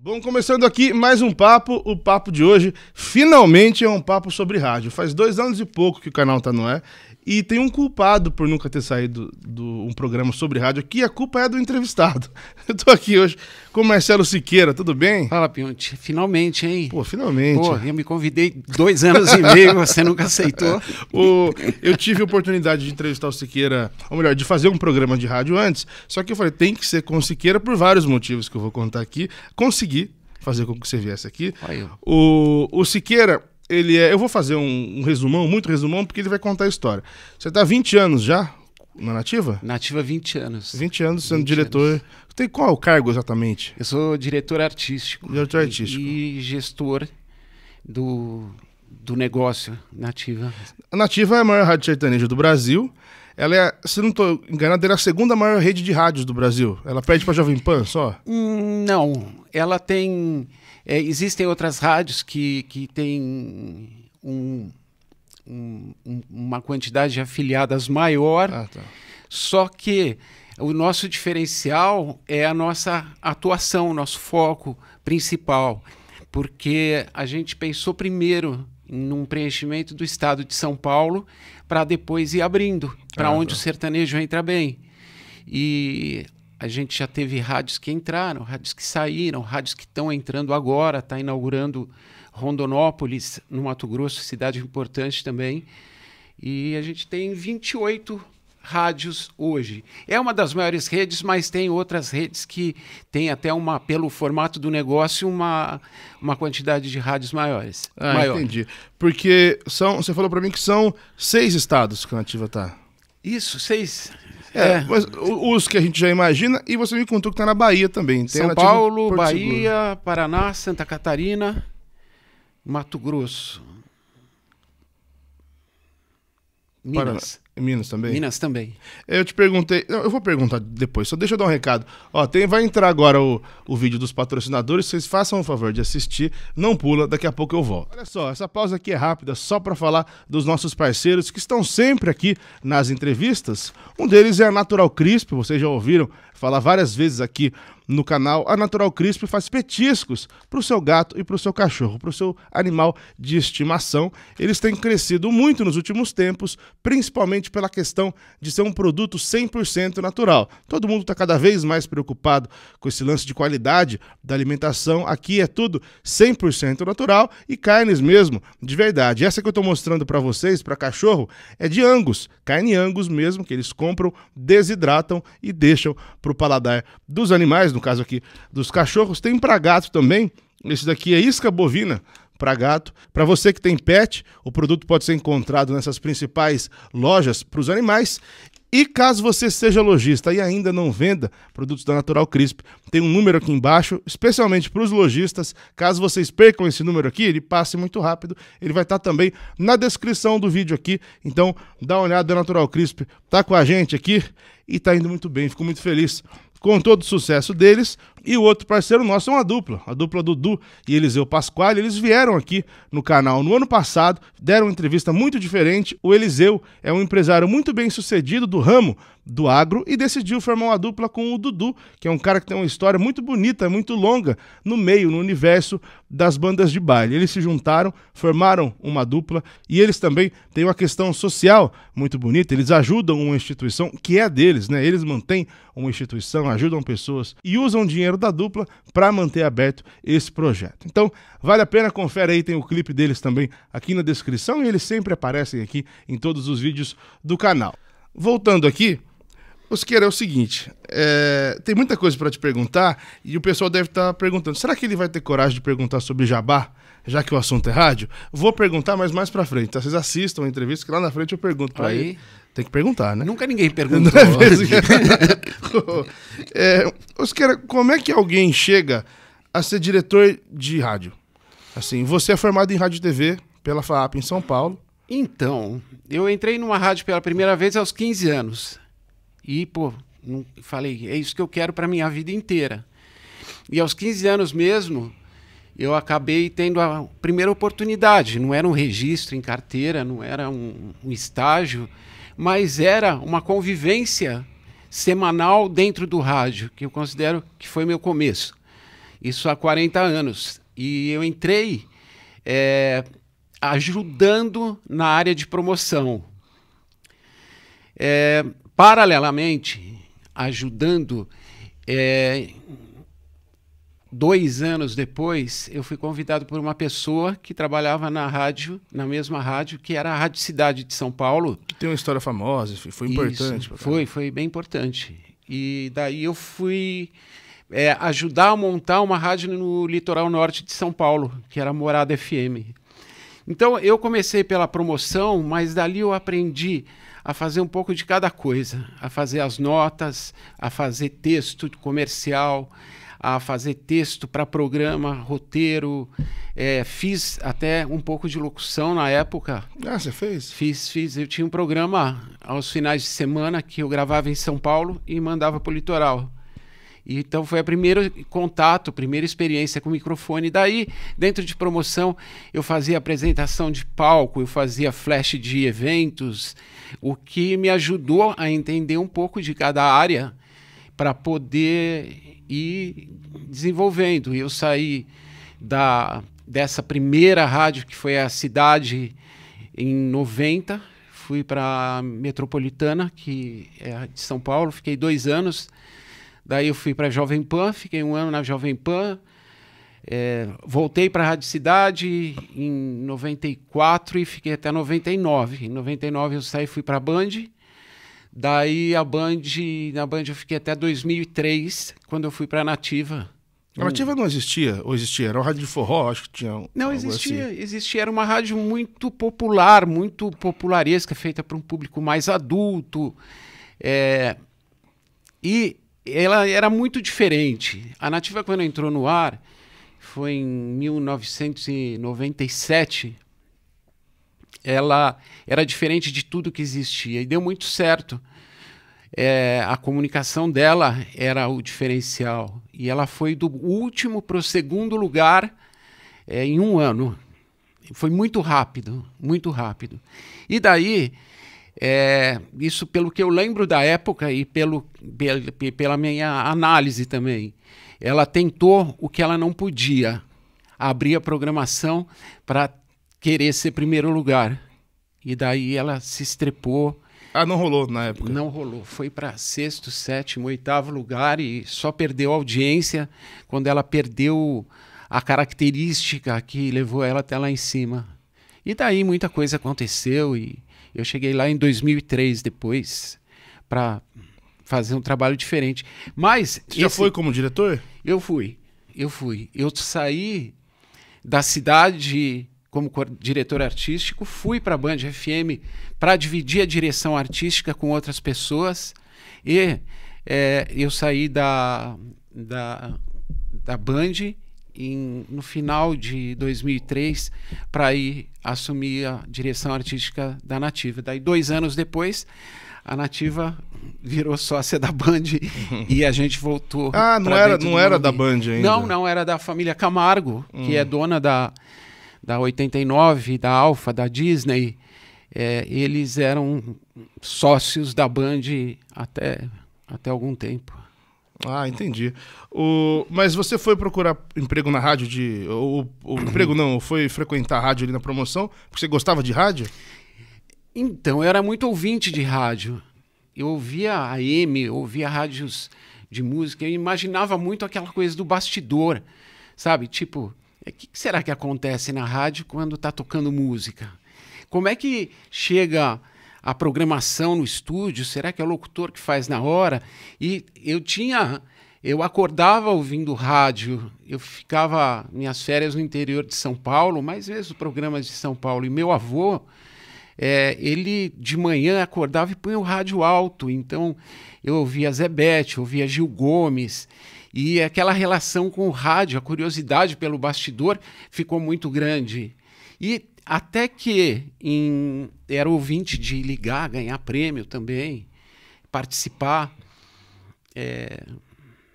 Bom, começando aqui mais um papo. O papo de hoje finalmente é um papo sobre rádio. Faz dois anos e pouco que o canal tá no ar e tem um culpado por nunca ter saído do, um programa sobre rádio aqui. A culpa é do entrevistado. Eu tô aqui hoje com Marcelo Siqueira, tudo bem? Fala, Pionte. Finalmente, hein? Pô, finalmente. Pô, eu me convidei dois anos e meio, você nunca aceitou. o, eu tive a oportunidade de entrevistar o Siqueira, ou melhor, de fazer um programa de rádio antes, só que eu falei, tem que ser com o Siqueira por vários motivos que eu vou contar aqui. Consegui fazer com que você viesse aqui. O, o Siqueira, ele é. Eu vou fazer um, um resumão, muito resumão, porque ele vai contar a história. Você está 20 anos já na Nativa? Nativa 20 anos. 20 anos sendo 20 diretor, anos. Tem qual o cargo exatamente? Eu sou diretor artístico. Diretor artístico. E, e gestor do, do negócio Nativa. A Nativa é a maior rádio sertaneja do Brasil. Ela é, se não estou enganado, ela é a segunda maior rede de rádios do Brasil. Ela perde para a Jovem Pan só? Hum, não. Ela tem. É, existem outras rádios que, que têm um, um, uma quantidade de afiliadas maior. Ah, tá. Só que o nosso diferencial é a nossa atuação, o nosso foco principal, porque a gente pensou primeiro num preenchimento do estado de São Paulo para depois ir abrindo para onde tá. o sertanejo entra bem. E a gente já teve rádios que entraram, rádios que saíram, rádios que estão entrando agora, está inaugurando Rondonópolis, no Mato Grosso, cidade importante também. E a gente tem 28 rádios hoje. É uma das maiores redes, mas tem outras redes que têm até uma, pelo formato do negócio, uma, uma quantidade de rádios maiores. Ah, maior. entendi. Porque são, você falou para mim que são seis estados que a Nativa está Isso, seis. É, é. Mas os que a gente já imagina, e você me contou que está na Bahia também. Tem são Paulo, Bahia, Seguro. Paraná, Santa Catarina, Mato Grosso. Minas. Paraná. Minas também? Minas também. Eu te perguntei. Não, eu vou perguntar depois, só deixa eu dar um recado. Ó, tem, vai entrar agora o, o vídeo dos patrocinadores. Vocês façam o favor de assistir. Não pula, daqui a pouco eu volto. Olha só, essa pausa aqui é rápida, só para falar dos nossos parceiros que estão sempre aqui nas entrevistas. Um deles é a Natural Crisp, vocês já ouviram falar várias vezes aqui no canal, a Natural Crisp faz petiscos para o seu gato e para o seu cachorro, para o seu animal de estimação. Eles têm crescido muito nos últimos tempos, principalmente pela questão de ser um produto 100% natural. Todo mundo está cada vez mais preocupado com esse lance de qualidade da alimentação. Aqui é tudo 100% natural e carnes mesmo, de verdade. Essa que eu estou mostrando para vocês, para cachorro, é de Angus, carne Angus mesmo, que eles compram, desidratam e deixam para o paladar dos animais, no caso aqui dos cachorros, tem para gato também. Esse daqui é isca bovina para gato. Para você que tem pet, o produto pode ser encontrado nessas principais lojas para os animais. E caso você seja lojista e ainda não venda produtos da Natural Crisp, tem um número aqui embaixo, especialmente para os lojistas. Caso vocês percam esse número aqui, ele passe muito rápido. Ele vai estar tá também na descrição do vídeo aqui. Então, dá uma olhada, Natural Crisp tá com a gente aqui e tá indo muito bem. Fico muito feliz com todo o sucesso deles, e o outro parceiro nosso é uma dupla, a dupla Dudu e Eliseu Pasquale. Eles vieram aqui no canal no ano passado, deram uma entrevista muito diferente. O Eliseu é um empresário muito bem sucedido do ramo do agro e decidiu formar uma dupla com o Dudu, que é um cara que tem uma história muito bonita, muito longa no meio, no universo das bandas de baile. Eles se juntaram, formaram uma dupla e eles também têm uma questão social muito bonita. Eles ajudam uma instituição que é deles, né? Eles mantêm uma instituição, ajudam pessoas e usam dinheiro da dupla para manter aberto esse projeto. Então, vale a pena, confere aí, tem o clipe deles também aqui na descrição e eles sempre aparecem aqui em todos os vídeos do canal. Voltando aqui, Osqueira, é o seguinte, é, tem muita coisa para te perguntar e o pessoal deve estar tá perguntando, será que ele vai ter coragem de perguntar sobre Jabá, já que o assunto é rádio? Vou perguntar, mas mais para frente, tá? Vocês assistam a entrevista que lá na frente eu pergunto para ele tem que perguntar, né? Nunca ninguém perguntou. É, é, Oscar, como é que alguém chega a ser diretor de rádio? Assim, você é formado em rádio e TV pela FAAP em São Paulo. Então, eu entrei numa rádio pela primeira vez aos 15 anos. E, pô, não, falei, é isso que eu quero para minha vida inteira. E aos 15 anos mesmo, eu acabei tendo a primeira oportunidade. Não era um registro em carteira, não era um, um estágio mas era uma convivência semanal dentro do rádio, que eu considero que foi meu começo. Isso há 40 anos. E eu entrei é, ajudando na área de promoção. É, paralelamente, ajudando é, dois anos depois, eu fui convidado por uma pessoa que trabalhava na rádio, na mesma rádio, que era a Rádio Cidade de São Paulo. Tem uma história famosa, foi importante. Isso, foi, foi bem importante. E daí eu fui é, ajudar a montar uma rádio no litoral norte de São Paulo, que era Morada FM. Então eu comecei pela promoção, mas dali eu aprendi a fazer um pouco de cada coisa, a fazer as notas, a fazer texto comercial, a fazer texto para programa, roteiro. É, fiz até um pouco de locução na época. Ah, você fez? Fiz, fiz. Eu tinha um programa aos finais de semana que eu gravava em São Paulo e mandava para o litoral. Então foi o primeiro contato, a primeira experiência com o microfone. Daí, dentro de promoção, eu fazia apresentação de palco, eu fazia flash de eventos, o que me ajudou a entender um pouco de cada área para poder e desenvolvendo. eu saí da, dessa primeira rádio, que foi a Cidade, em 90, fui para a Metropolitana, que é de São Paulo, fiquei dois anos. Daí eu fui para a Jovem Pan, fiquei um ano na Jovem Pan. É, voltei para a Rádio Cidade em 94 e fiquei até 99. Em 99 eu saí e fui para a Band. Daí a Band, na Band eu fiquei até 2003, quando eu fui para Nativa. A Nativa não existia? Ou existia? Era uma rádio de forró, acho que tinha. Um, não, existia, assim. existia. Era uma rádio muito popular, muito popularesca, feita para um público mais adulto. É... E ela era muito diferente. A Nativa, quando entrou no ar, foi em 1997. Ela era diferente de tudo que existia e deu muito certo é, a comunicação dela era o diferencial. E ela foi do último para o segundo lugar é, em um ano. Foi muito rápido, muito rápido. E daí, é, isso pelo que eu lembro da época e pelo, pela, pela minha análise também, ela tentou o que ela não podia, abrir a programação para querer ser primeiro lugar. E daí ela se estrepou, ah, não rolou na época? Não rolou. Foi para sexto, sétimo, oitavo lugar e só perdeu audiência quando ela perdeu a característica que levou ela até lá em cima. E daí muita coisa aconteceu e eu cheguei lá em 2003 depois para fazer um trabalho diferente. Mas Você esse... já foi como diretor? Eu fui. Eu fui. Eu saí da cidade como diretor artístico, fui para a Band FM para dividir a direção artística com outras pessoas e é, eu saí da, da, da Band em, no final de 2003 para ir assumir a direção artística da Nativa. Daí, dois anos depois, a Nativa virou sócia da Band e a gente voltou. Ah, não era, não era da Band ainda? Não, não, era da família Camargo, hum. que é hum. dona da da 89, da Alfa, da Disney, é, eles eram sócios da Band até, até algum tempo. Ah, entendi. O, mas você foi procurar emprego na rádio de. o emprego não, foi frequentar a rádio ali na promoção? Porque você gostava de rádio? Então, eu era muito ouvinte de rádio. Eu ouvia a M, ouvia rádios de música, eu imaginava muito aquela coisa do bastidor, sabe? Tipo, o é, que será que acontece na rádio quando está tocando música? Como é que chega a programação no estúdio? Será que é o locutor que faz na hora? E eu tinha. Eu acordava ouvindo rádio, eu ficava minhas férias no interior de São Paulo, mas mesmo programas de São Paulo. E meu avô, é, ele de manhã acordava e punha o rádio alto. Então eu ouvia Zé Bete, ouvia Gil Gomes. E aquela relação com o rádio, a curiosidade pelo bastidor ficou muito grande. E até que em, era ouvinte de ligar, ganhar prêmio também, participar, é,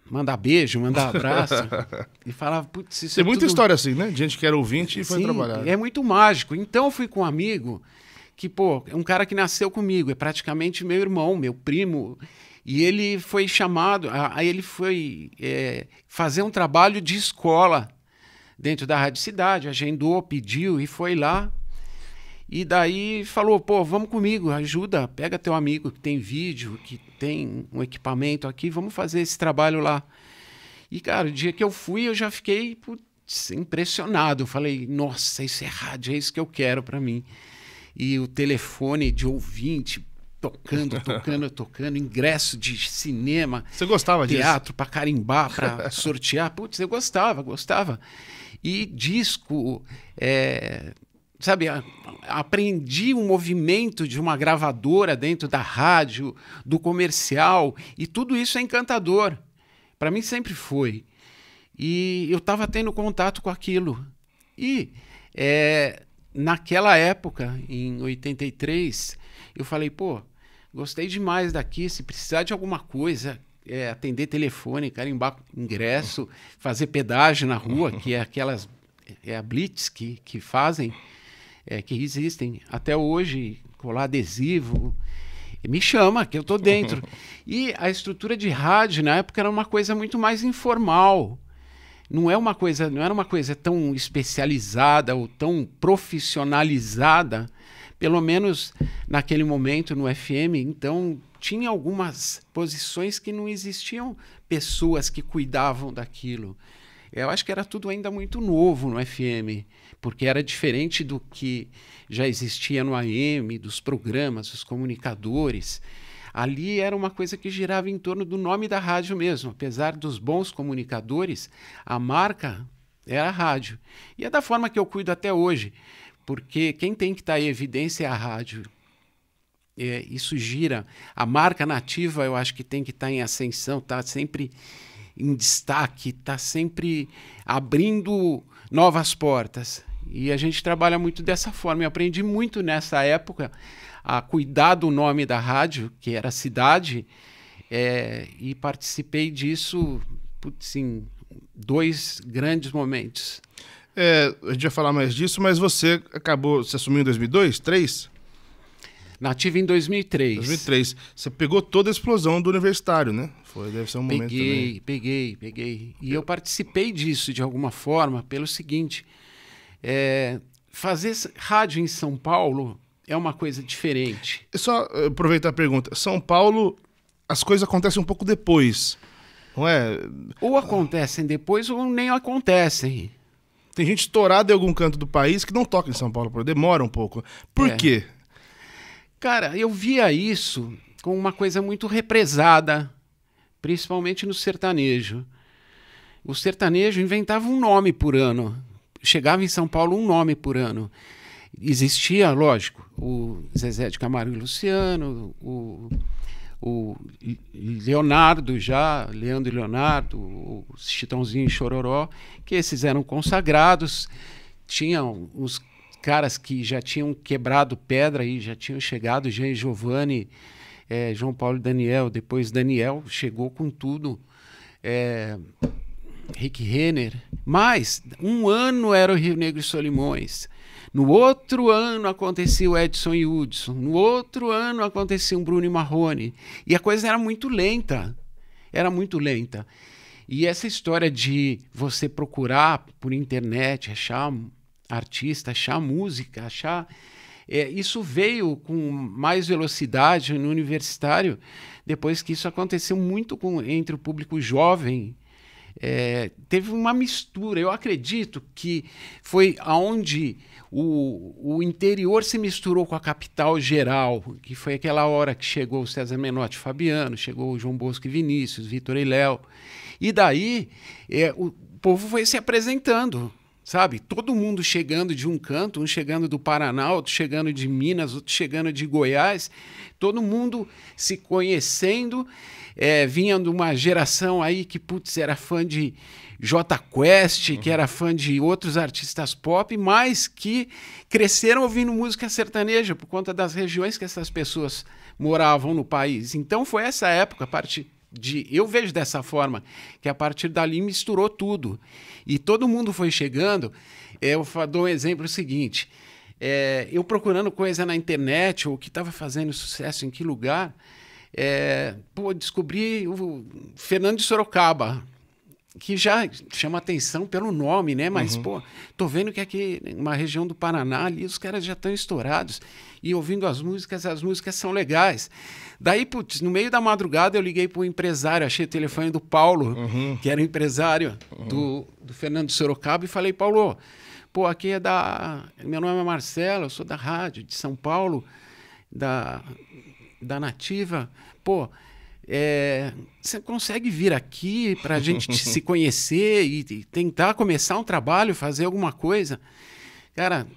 mandar beijo, mandar abraço. e falava, putz, isso Tem é muita tudo... história assim, né? De gente que era ouvinte e Sim, foi trabalhar. É muito mágico. Então eu fui com um amigo que, pô, é um cara que nasceu comigo, é praticamente meu irmão, meu primo. E ele foi chamado, aí ele foi é, fazer um trabalho de escola dentro da Rádio Cidade, agendou, pediu e foi lá. E daí falou, pô, vamos comigo, ajuda, pega teu amigo que tem vídeo, que tem um equipamento aqui, vamos fazer esse trabalho lá. E, cara, o dia que eu fui, eu já fiquei putz, impressionado. Eu falei, nossa, isso é rádio, é isso que eu quero para mim e o telefone de ouvinte tocando, tocando, tocando, ingresso de cinema. Você gostava teatro disso? Teatro para carimbar, para sortear. Putz, eu gostava, gostava. E disco, é, sabe, aprendi o um movimento de uma gravadora dentro da rádio, do comercial, e tudo isso é encantador. Para mim sempre foi. E eu estava tendo contato com aquilo. E é, naquela época, em 83, eu falei, pô, gostei demais daqui, se precisar de alguma coisa, é, atender telefone, carimbar ingresso, fazer pedágio na rua, que é aquelas é a blitz que, que fazem, é, que existem até hoje, colar adesivo, me chama, que eu tô dentro. e a estrutura de rádio na época era uma coisa muito mais informal não é uma coisa, não era uma coisa tão especializada ou tão profissionalizada, pelo menos naquele momento no FM, então tinha algumas posições que não existiam pessoas que cuidavam daquilo. Eu acho que era tudo ainda muito novo no FM, porque era diferente do que já existia no AM, dos programas, dos comunicadores. Ali era uma coisa que girava em torno do nome da rádio mesmo. Apesar dos bons comunicadores, a marca era a rádio. E é da forma que eu cuido até hoje, porque quem tem que estar tá em evidência é a rádio. É, isso gira. A marca nativa, eu acho que tem que estar tá em ascensão, está sempre em destaque, está sempre abrindo novas portas. E a gente trabalha muito dessa forma. Eu aprendi muito nessa época a cuidar do nome da rádio, que era Cidade, é, e participei disso, sim em dois grandes momentos. É, a gente vai falar mais disso, mas você acabou, se assumiu em 2002, 2003? nativo em 2003. 2003. Você pegou toda a explosão do universitário, né? Foi, deve ser um peguei, momento peguei Peguei, peguei, E eu... eu participei disso de alguma forma pelo seguinte: é, fazer rádio em São Paulo é uma coisa diferente. Só eh, aproveitar a pergunta. São Paulo, as coisas acontecem um pouco depois, não é? Ou acontecem depois ou nem acontecem. Tem gente estourada em algum canto do país que não toca em São Paulo, demora um pouco. Por é. quê? Cara, eu via isso como uma coisa muito represada, principalmente no sertanejo. O sertanejo inventava um nome por ano. Chegava em São Paulo um nome por ano. Existia, lógico, o Zezé de Camargo e Luciano, o, o Leonardo já, Leandro e Leonardo, o Chitãozinho e Chororó, que esses eram consagrados, tinham os caras que já tinham quebrado pedra e já tinham chegado, Jean e Giovanni, é, João Paulo e Daniel, depois Daniel chegou com tudo, é, Rick Renner, mas um ano era o Rio Negro e Solimões, no outro ano aconteceu Edson e Hudson. No outro ano aconteceu Bruno e Marrone. E a coisa era muito lenta. Era muito lenta. E essa história de você procurar por internet, achar artista, achar música, achar. É, isso veio com mais velocidade no universitário, depois que isso aconteceu muito com, entre o público jovem é, teve uma mistura. Eu acredito que foi aonde o, o interior se misturou com a capital geral, que foi aquela hora que chegou o César Menotti Fabiano, chegou o João Bosco e Vinícius, Vitor e Léo. E daí é, o povo foi se apresentando sabe? Todo mundo chegando de um canto, um chegando do Paraná, outro chegando de Minas, outro chegando de Goiás, todo mundo se conhecendo. É, vinha de uma geração aí que, putz, era fã de J Quest, uhum. que era fã de outros artistas pop, mas que cresceram ouvindo música sertaneja por conta das regiões que essas pessoas moravam no país. Então foi essa época, a partir de, eu vejo dessa forma, que a partir dali misturou tudo. E todo mundo foi chegando. É, eu dou um exemplo seguinte. É, eu procurando coisa na internet, ou que estava fazendo sucesso em que lugar, é, pô, descobri o Fernando de Sorocaba que já chama atenção pelo nome, né? Mas, uhum. pô, tô vendo que aqui, uma região do Paraná, ali, os caras já estão estourados. E ouvindo as músicas, as músicas são legais. Daí, putz, no meio da madrugada eu liguei pro empresário, achei o telefone do Paulo, uhum. que era o empresário uhum. do, do Fernando Sorocaba, e falei, Paulo, pô, aqui é da. Meu nome é Marcelo, eu sou da rádio de São Paulo, da, da Nativa. Pô, é, você consegue vir aqui para a gente se conhecer e, e, tentar começar um trabalho, fazer alguma coisa? Cara,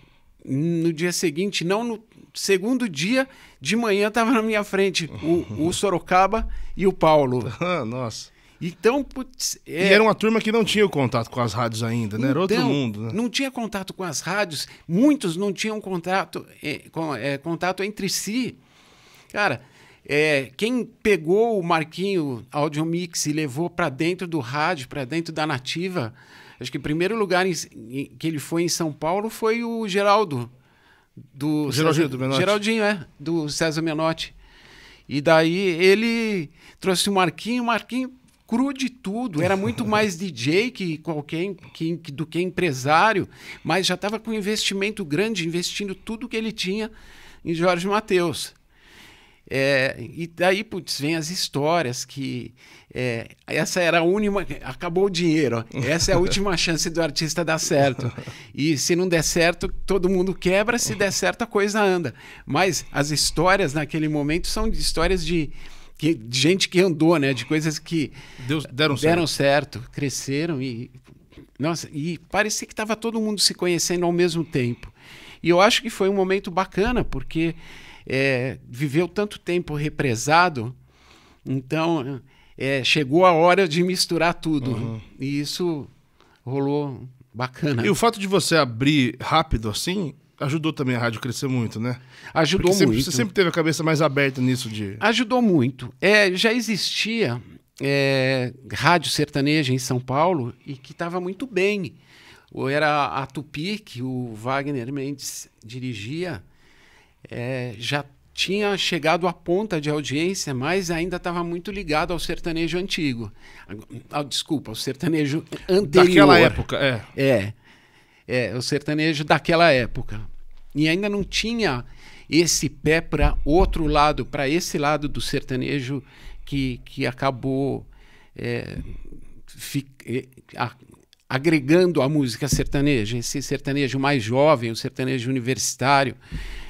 no dia seguinte, não no segundo dia, de manhã estava na minha frente o, o, Sorocaba e o Paulo. Ah, nossa. Então, putz, é... E era uma turma que não tinha contato com as rádios ainda, né? Era então, outro mundo. Né? Não tinha contato com as rádios, muitos não tinham contato, é, com, é, contato entre si. Cara, é, quem pegou o Marquinho Audio Mix e levou para dentro do rádio, para dentro da nativa, acho que o primeiro lugar em, em, que ele foi em São Paulo foi o Geraldo. Do Geraldinho, César, do Menotti. Geraldinho, é, do César Menotti. E daí ele trouxe o Marquinho, o Marquinho cru de tudo, era muito mais DJ que qualquer que, que, do que empresário, mas já estava com um investimento grande, investindo tudo que ele tinha em Jorge Mateus. É, e daí, putz, vem as histórias que é, essa era a única. Acabou o dinheiro. Essa é a última chance do artista dar certo. E se não der certo, todo mundo quebra. Se der certo, a coisa anda. Mas as histórias naquele momento são histórias de, que, de gente que andou, né? De coisas que Deus, deram, deram certo. certo, cresceram e. Nossa, e parecia que estava todo mundo se conhecendo ao mesmo tempo. E eu acho que foi um momento bacana, porque é, viveu tanto tempo represado, então é, chegou a hora de misturar tudo. Uhum. E isso rolou bacana. E o fato de você abrir rápido assim ajudou também a rádio crescer muito, né? Ajudou sempre, muito. Você sempre teve a cabeça mais aberta nisso de. Ajudou muito. É, já existia é, rádio sertaneja em São Paulo e que estava muito bem. era a Tupi que o Wagner Mendes dirigia é, já tinha chegado à ponta de audiência, mas ainda estava muito ligado ao sertanejo antigo. Ah, desculpa, ao sertanejo anterior. Daquela época, é. É, é o sertanejo daquela época. E ainda não tinha esse pé para outro lado, para esse lado do sertanejo que, que acabou é, fi, é, a, agregando música sertaneja, esse sertanejo mais jovem, o sertanejo universitário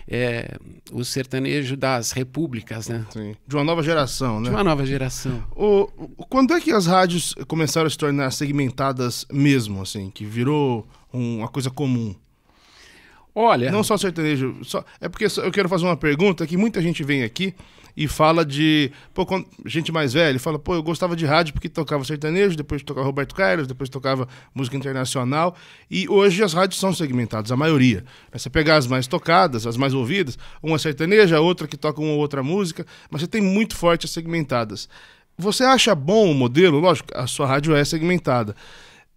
é, o sertanejo das repúblicas, né? Sim. De uma nova geração, né? De uma nova geração. O, quando é que as rádios começaram a se tornar segmentadas mesmo, assim, que virou uma coisa comum? Olha. Não só sertanejo. Só... É porque eu quero fazer uma pergunta que muita gente vem aqui e fala de. Pô, gente mais velha, fala, pô, eu gostava de rádio porque tocava sertanejo, depois tocava Roberto Carlos, depois tocava música internacional. E hoje as rádios são segmentadas, a maioria. Você pegar as mais tocadas, as mais ouvidas, uma é sertaneja, outra que toca uma ou outra música, mas você tem muito forte as segmentadas. Você acha bom o modelo? Lógico, a sua rádio é segmentada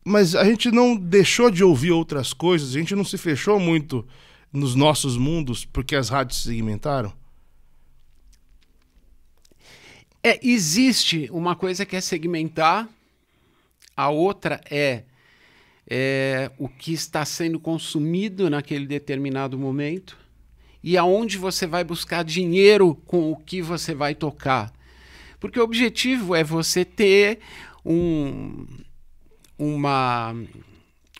mas a gente não deixou de ouvir outras coisas, a gente não se fechou muito nos nossos mundos porque as rádios se segmentaram? É, existe uma coisa que é segmentar, a outra é, é o que está sendo consumido naquele determinado momento e aonde você vai buscar dinheiro com o que você vai tocar. Porque o objetivo é você ter um, uma,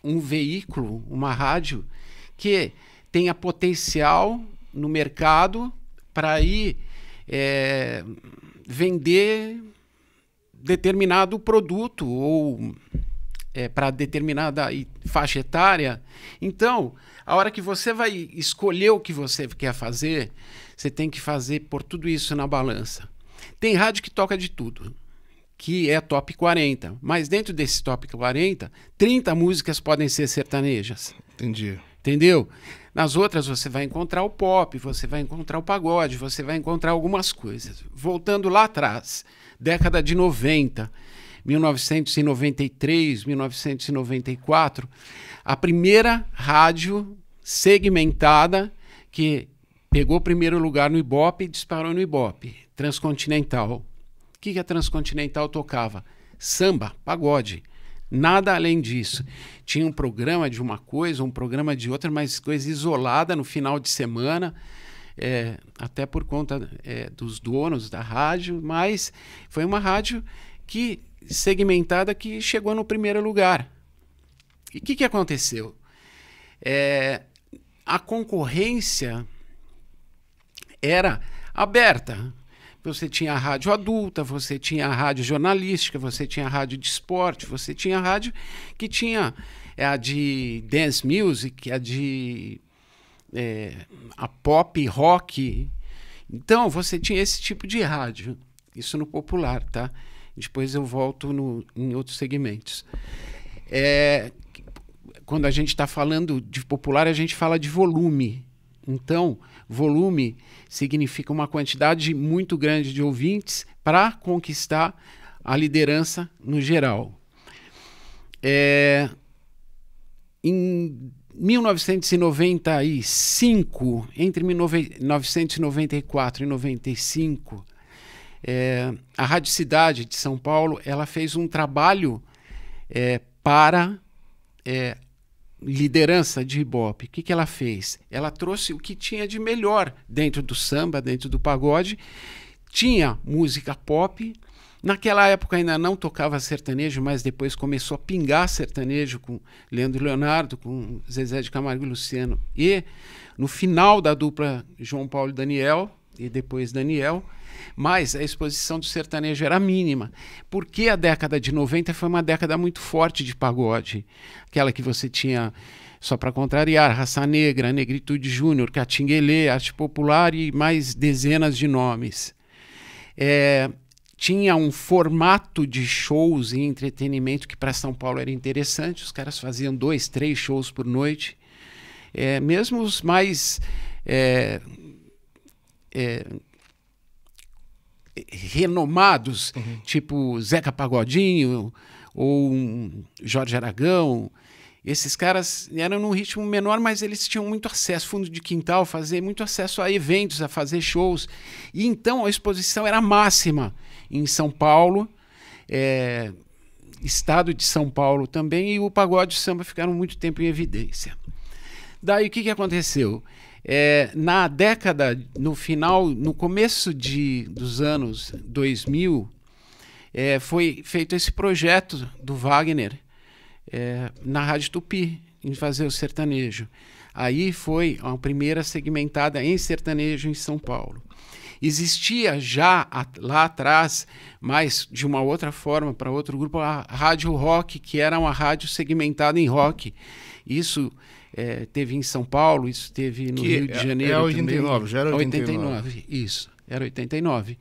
um veículo, uma rádio, que tenha potencial no mercado para ir é, vender determinado produto ou é, para determinada faixa etária. Então, a hora que você vai escolher o que você quer fazer, você tem que fazer por tudo isso na balança. Tem rádio que toca de tudo que é top 40. Mas dentro desse top 40, 30 músicas podem ser sertanejas. Entendi. Entendeu? Nas outras você vai encontrar o pop, você vai encontrar o pagode, você vai encontrar algumas coisas. Voltando lá atrás, década de 90, 1993, 1994, a primeira rádio segmentada que pegou primeiro lugar no Ibope e disparou no Ibope, Transcontinental. O que, que a Transcontinental tocava? Samba, pagode. Nada além disso. Tinha um programa de uma coisa, um programa de outra, mas coisa isolada no final de semana, é, até por conta é, dos donos da rádio, mas foi uma rádio que segmentada que chegou no primeiro lugar. E o que, que aconteceu? É, a concorrência era aberta. Você tinha a rádio adulta, você tinha a rádio jornalística, você tinha a rádio de esporte, você tinha a rádio que tinha é a de dance music, é a de é, a pop rock. Então você tinha esse tipo de rádio. Isso no popular, tá? Depois eu volto no, em outros segmentos. É, quando a gente está falando de popular, a gente fala de volume. Então, volume significa uma quantidade muito grande de ouvintes para conquistar a liderança no geral. É, em 1995, entre 1994 e 95, é, a Rádio Cidade de São Paulo ela fez um trabalho é, para é, liderança de Ibope, o que, que ela fez? Ela trouxe o que tinha de melhor dentro do samba, dentro do pagode. Tinha música pop. Naquela época ainda não tocava sertanejo, mas depois começou a pingar sertanejo com Leandro Leonardo, com Zezé de Camargo e Luciano. E no final da dupla João Paulo e Daniel, e depois Daniel, mas a exposição do sertanejo era mínima, porque a década de 90 foi uma década muito forte de pagode. Aquela que você tinha, só para contrariar, Raça Negra, Negritude Júnior, Catinguelê, Arte Popular e mais dezenas de nomes. É, tinha um formato de shows e entretenimento que para São Paulo era interessante. Os caras faziam dois, três shows por noite. É, mesmo os mais é, é, renomados, uhum. tipo Zeca Pagodinho ou Jorge Aragão. Esses caras eram num ritmo menor, mas eles tinham muito acesso, fundo de quintal, fazer muito acesso a eventos, a fazer shows. E então a exposição era máxima em São Paulo, é, estado de São Paulo também, e o pagode e o samba ficaram muito tempo em evidência. Daí o que, que aconteceu? É, na década, no final, no começo de, dos anos 2000, é, foi feito esse projeto do Wagner é, na Rádio Tupi, em fazer o sertanejo. Aí foi a primeira segmentada em sertanejo em São Paulo. Existia já a, lá atrás, mas de uma outra forma, para outro grupo, a Rádio Rock, que era uma rádio segmentada em rock. Isso é, teve em São Paulo, isso teve no que Rio de Janeiro. É, é 89, também. já era 89. 89. Isso, era 89.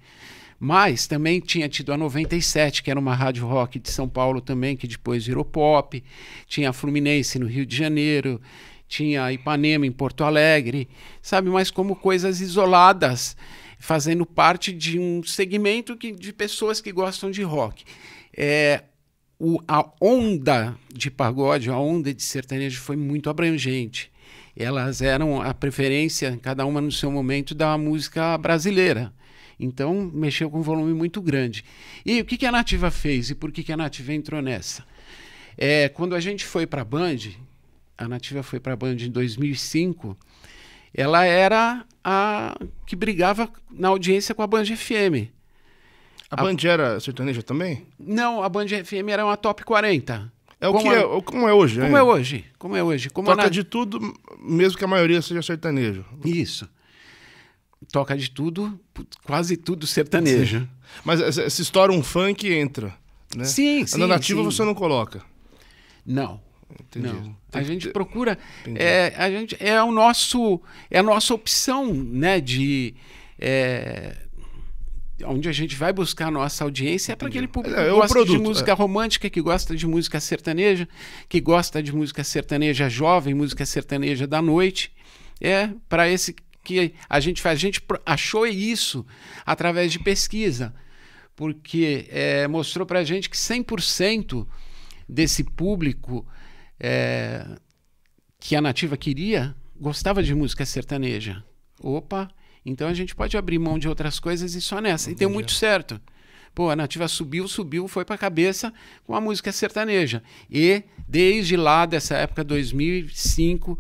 Mas também tinha tido a 97, que era uma rádio rock de São Paulo também, que depois virou pop. Tinha a Fluminense no Rio de Janeiro, tinha a Ipanema em Porto Alegre, sabe? Mas como coisas isoladas, fazendo parte de um segmento que, de pessoas que gostam de rock. É, o, a onda de pagode, a onda de sertanejo foi muito abrangente. Elas eram a preferência, cada uma no seu momento, da música brasileira. Então, mexeu com um volume muito grande. E o que, que a Nativa fez e por que, que a Nativa entrou nessa? É, quando a gente foi para a Band, a Nativa foi para a Band em 2005, ela era a que brigava na audiência com a Band FM. A, a Band era sertaneja também? Não, a Band FM era uma top 40. É o como que é, como é hoje, Como é, é hoje, como é hoje. Como Toca na... de tudo, mesmo que a maioria seja sertanejo. Isso. Toca de tudo, quase tudo sertanejo. Mas se estoura um funk, entra, né? Sim, sim. Na nativa sim. você não coloca. Não. Entendi. Não. A gente procura... É, a gente, é, o nosso, é a nossa opção, né, de... É, onde a gente vai buscar a nossa audiência é para aquele público é, que é, gosta produto, de música é. romântica, que gosta de música sertaneja, que gosta de música sertaneja jovem, música sertaneja da noite. É para esse que a gente faz. A gente achou isso através de pesquisa, porque é, mostrou para a gente que 100% desse público é, que a Nativa queria gostava de música sertaneja. Opa, então a gente pode abrir mão de outras coisas e só nessa. Entendi. E deu muito certo. Pô, a Nativa subiu, subiu, foi para a cabeça com a música sertaneja. E desde lá, dessa época, 2005,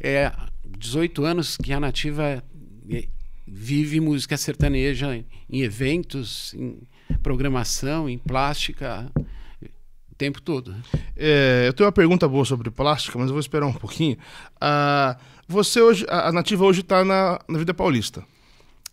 é, 18 anos que a Nativa é, vive música sertaneja em eventos, em programação, em plástica, tempo todo. Né? É, eu tenho uma pergunta boa sobre plástica, mas eu vou esperar um pouquinho. Ah, você hoje, a Nativa hoje está na, na Vida Paulista.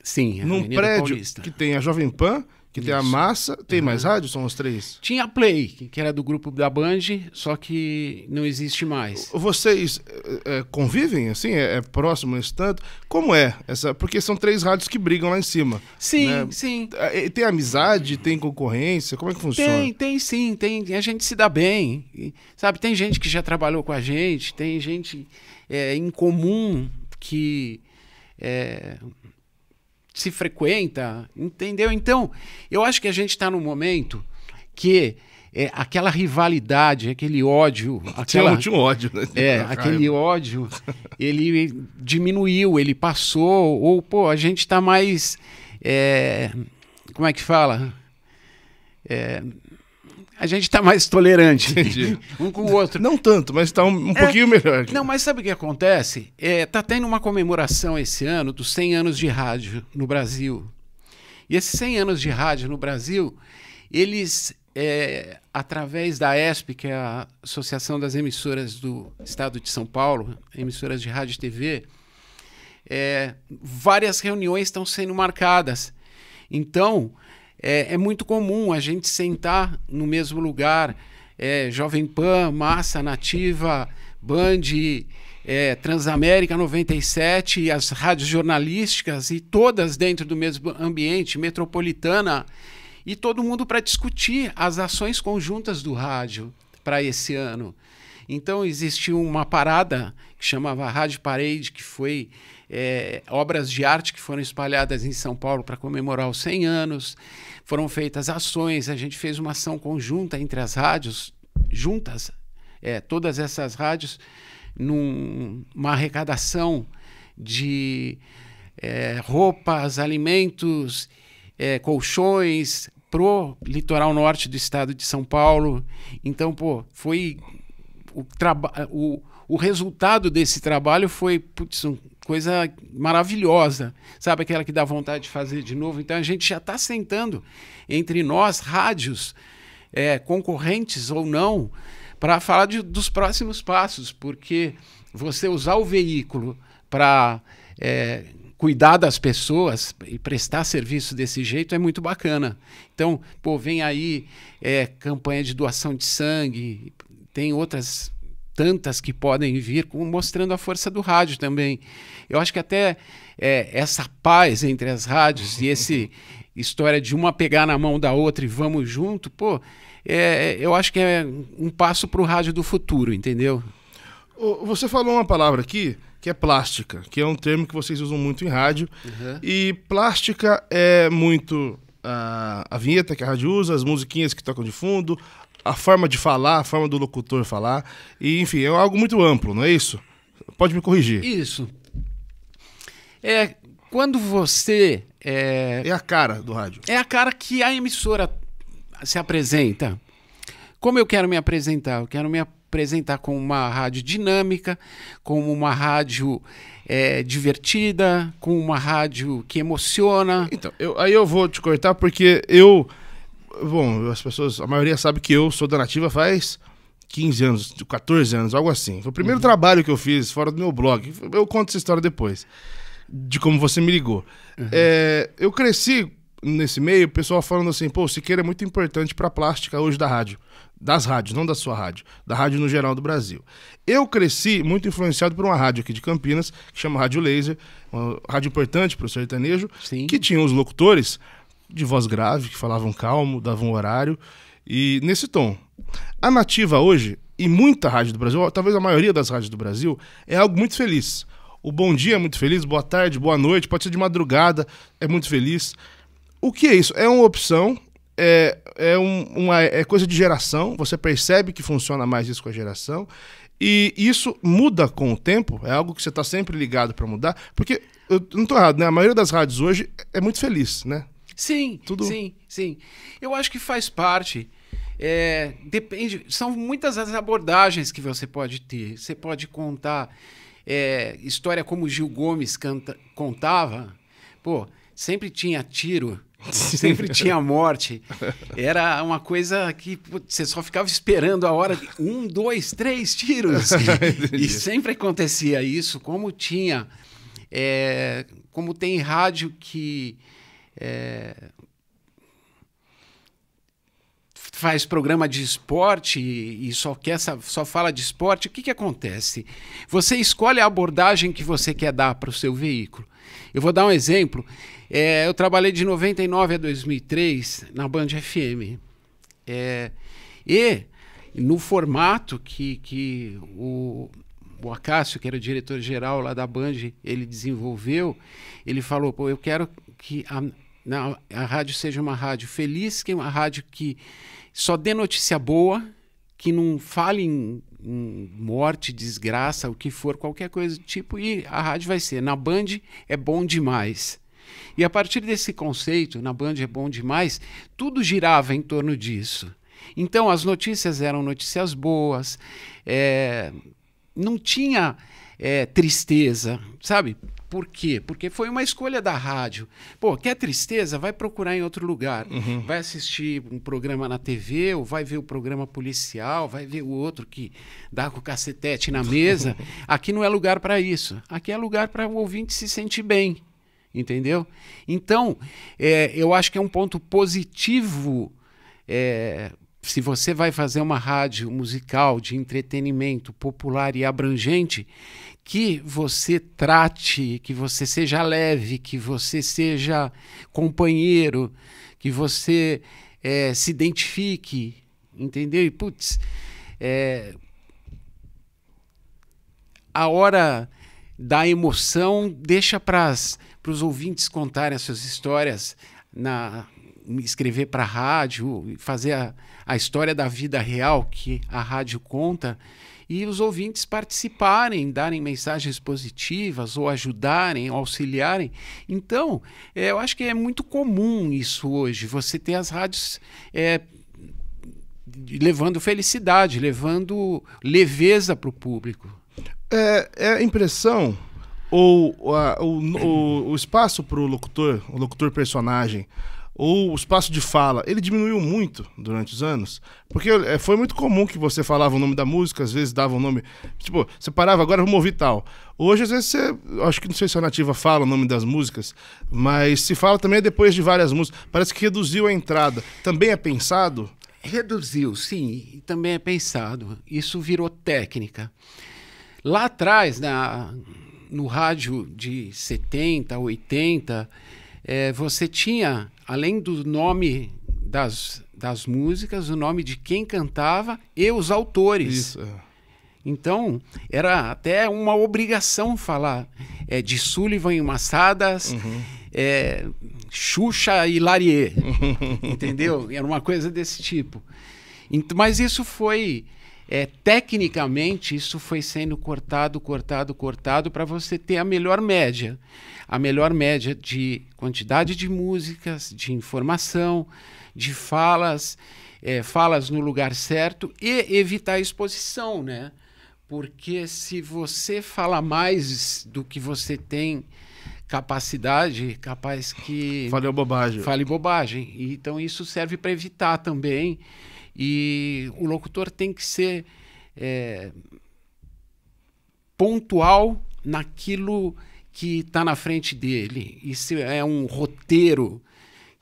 Sim, a num Avenida prédio Paulista. que tem a Jovem Pan que Isso. tem a massa, tem uhum. mais rádio? São os três? Tinha a Play, que era do grupo da Band, só que não existe mais. Vocês é, convivem assim? É, é próximo nesse tanto? Como é? essa Porque são três rádios que brigam lá em cima. Sim, né? sim. Tem amizade, tem concorrência? Como é que funciona? Tem, tem sim. Tem, a gente se dá bem. sabe, tem gente que já trabalhou com a gente, tem gente é, em comum que. É, se frequenta, entendeu? Então, eu acho que a gente está num momento que é, aquela rivalidade, aquele ódio. Aquela, tinha um ódio, né? É, aquele ódio, ele diminuiu, ele passou, ou, pô, a gente está mais. É, como é que fala? É, a gente está mais tolerante Entendi. um com o outro. Não tanto, mas está um, um é, pouquinho melhor. Não, mas sabe o que acontece? Está é, tá tendo uma comemoração esse ano dos 100 anos de rádio no Brasil. E esses 100 anos de rádio no Brasil, eles, é, através da ESP, que é a Associação das Emissoras do Estado de São Paulo, emissoras de rádio e TV, é, várias reuniões estão sendo marcadas. Então, é, é muito comum a gente sentar no mesmo lugar, é, Jovem Pan, Massa Nativa, Band, é, Transamérica 97, as rádios jornalísticas e todas dentro do mesmo ambiente, metropolitana, e todo mundo para discutir as ações conjuntas do rádio para esse ano. Então existiu uma parada que chamava Rádio Parade, que foi é, obras de arte que foram espalhadas em São Paulo para comemorar os 100 anos, foram feitas ações, a gente fez uma ação conjunta entre as rádios, juntas, é, todas essas rádios, numa num, arrecadação de é, roupas, alimentos, é, colchões pro litoral norte do estado de São Paulo. Então, pô, foi o, o, o resultado desse trabalho foi putz, um coisa maravilhosa, sabe? Aquela que dá vontade de fazer de novo. Então a gente já está sentando entre nós, rádios, é, concorrentes ou não, para falar de, dos próximos passos, porque você usar o veículo para é, cuidar das pessoas e prestar serviço desse jeito é muito bacana. Então, pô, vem aí é, campanha de doação de sangue, tem outras tantas que podem vir, mostrando a força do rádio também. Eu acho que até é, essa paz entre as rádios e esse história de uma pegar na mão da outra e vamos junto, pô, é, é eu acho que é um passo para o rádio do futuro, entendeu? Você falou uma palavra aqui que é plástica, que é um termo que vocês usam muito em rádio. Uhum. E plástica é muito a, a vinheta que a rádio usa, as musiquinhas que tocam de fundo, a forma de falar, a forma do locutor falar. E, enfim, é algo muito amplo, não é isso? Pode me corrigir. Isso. É quando você. É, é a cara do rádio. É a cara que a emissora se apresenta. Como eu quero me apresentar? Eu quero me apresentar como uma rádio dinâmica, como uma rádio é, divertida, como uma rádio que emociona. Então, eu, aí eu vou te cortar porque eu Bom, as pessoas, a maioria sabe que eu sou da Nativa faz 15 anos, 14 anos, algo assim. Foi o primeiro uhum. trabalho que eu fiz fora do meu blog. Eu conto essa história depois, de como você me ligou. Uhum. É, eu cresci nesse meio, o pessoal falando assim, pô, o Siqueira é muito importante para a plástica hoje da rádio. Das rádios, não da sua rádio. Da rádio no geral do Brasil. Eu cresci muito influenciado por uma rádio aqui de Campinas, que chama Rádio Laser, uma rádio importante para o sertanejo, Sim. que tinha os locutores de voz grave, que falavam calmo, davam um horário, e nesse tom. A nativa hoje, e muita rádio do Brasil, talvez a maioria das rádios do Brasil, é algo muito feliz. O bom dia é muito feliz, boa tarde, boa noite, pode ser de madrugada, é muito feliz. O que é isso? É uma opção, é, é, um, uma, é coisa de geração, você percebe que funciona mais isso com a geração, e isso muda com o tempo, é algo que você está sempre ligado para mudar, porque eu não estou errado, né? A maioria das rádios hoje é muito feliz, né? Sim, Tudo... sim, sim. Eu acho que faz parte. É, depende, são muitas as abordagens que você pode ter. Você pode contar é, história como Gil Gomes canta, contava. Pô, sempre tinha tiro, sempre tinha morte. Era uma coisa que você só ficava esperando a hora de um, dois, três tiros. Ah, e sempre acontecia isso, como tinha. É, como tem rádio que é, faz programa de esporte e, e, só quer só fala de esporte, o que, que acontece? Você escolhe a abordagem que você quer dar para o seu veículo. Eu vou dar um exemplo. É, eu trabalhei de 99 a 2003 na Band FM. É, e no formato que, que o, o Acácio, que era o diretor-geral lá da Band, ele desenvolveu, ele falou, pô, eu quero que a, a rádio seja uma rádio feliz, que é uma rádio que só dê notícia boa, que não fale em, em, morte, desgraça, o que for, qualquer coisa do tipo, e a rádio vai ser. Na Band é bom demais. E a partir desse conceito, na Band é bom demais, tudo girava em torno disso. Então as notícias eram notícias boas, é, não tinha é, tristeza, sabe? Por quê? Porque foi uma escolha da rádio. Pô, quer tristeza? Vai procurar em outro lugar. Uhum. Vai assistir um programa na TV, ou vai ver o programa policial, vai ver o outro que dá com o cacetete na mesa. Aqui não é lugar para isso. Aqui é lugar para o ouvinte se sentir bem. Entendeu? Então, é, eu acho que é um ponto positivo é, se você vai fazer uma rádio musical de entretenimento popular e abrangente, que você trate, que você seja leve, que você seja companheiro, que você é, se identifique, entendeu? E, putz, é, a hora da emoção deixa para os ouvintes contarem as suas histórias, na escrever para rádio, fazer a, a história da vida real que a rádio conta e os ouvintes participarem, darem mensagens positivas ou ajudarem, auxiliarem. Então, é, eu acho que é muito comum isso hoje, você ter as rádios é, levando felicidade, levando leveza para o público. É, é, a impressão ou a, o, o, o espaço para o locutor, o locutor personagem, ou o espaço de fala, ele diminuiu muito durante os anos. Porque é, foi muito comum que você falava o nome da música, às vezes dava o um nome. Tipo, você parava, agora vamos ouvir tal. Hoje, às vezes, você. Acho que não sei se a Nativa fala o nome das músicas, mas se fala também é depois de várias músicas. Parece que reduziu a entrada. Também é pensado? Reduziu, sim. Também é pensado. Isso virou técnica. Lá atrás, na, no rádio de 70, 80, é, você tinha além do nome das, das músicas, o nome de quem cantava e os autores. Isso. É. Então, era até uma obrigação falar é, de Sullivan e Massadas, uhum. é, Xuxa e Larier, entendeu? Era uma coisa desse tipo. Mas isso foi é, tecnicamente isso foi sendo cortado, cortado, cortado para você ter a melhor média, a melhor média de quantidade de músicas, de informação, de falas, é, falas no lugar certo e evitar a exposição, né? Porque se você fala mais do que você tem capacidade, capaz que fale bobagem, fale bobagem. então isso serve para evitar também e o locutor tem que ser é, pontual naquilo que está na frente dele. Isso é um roteiro.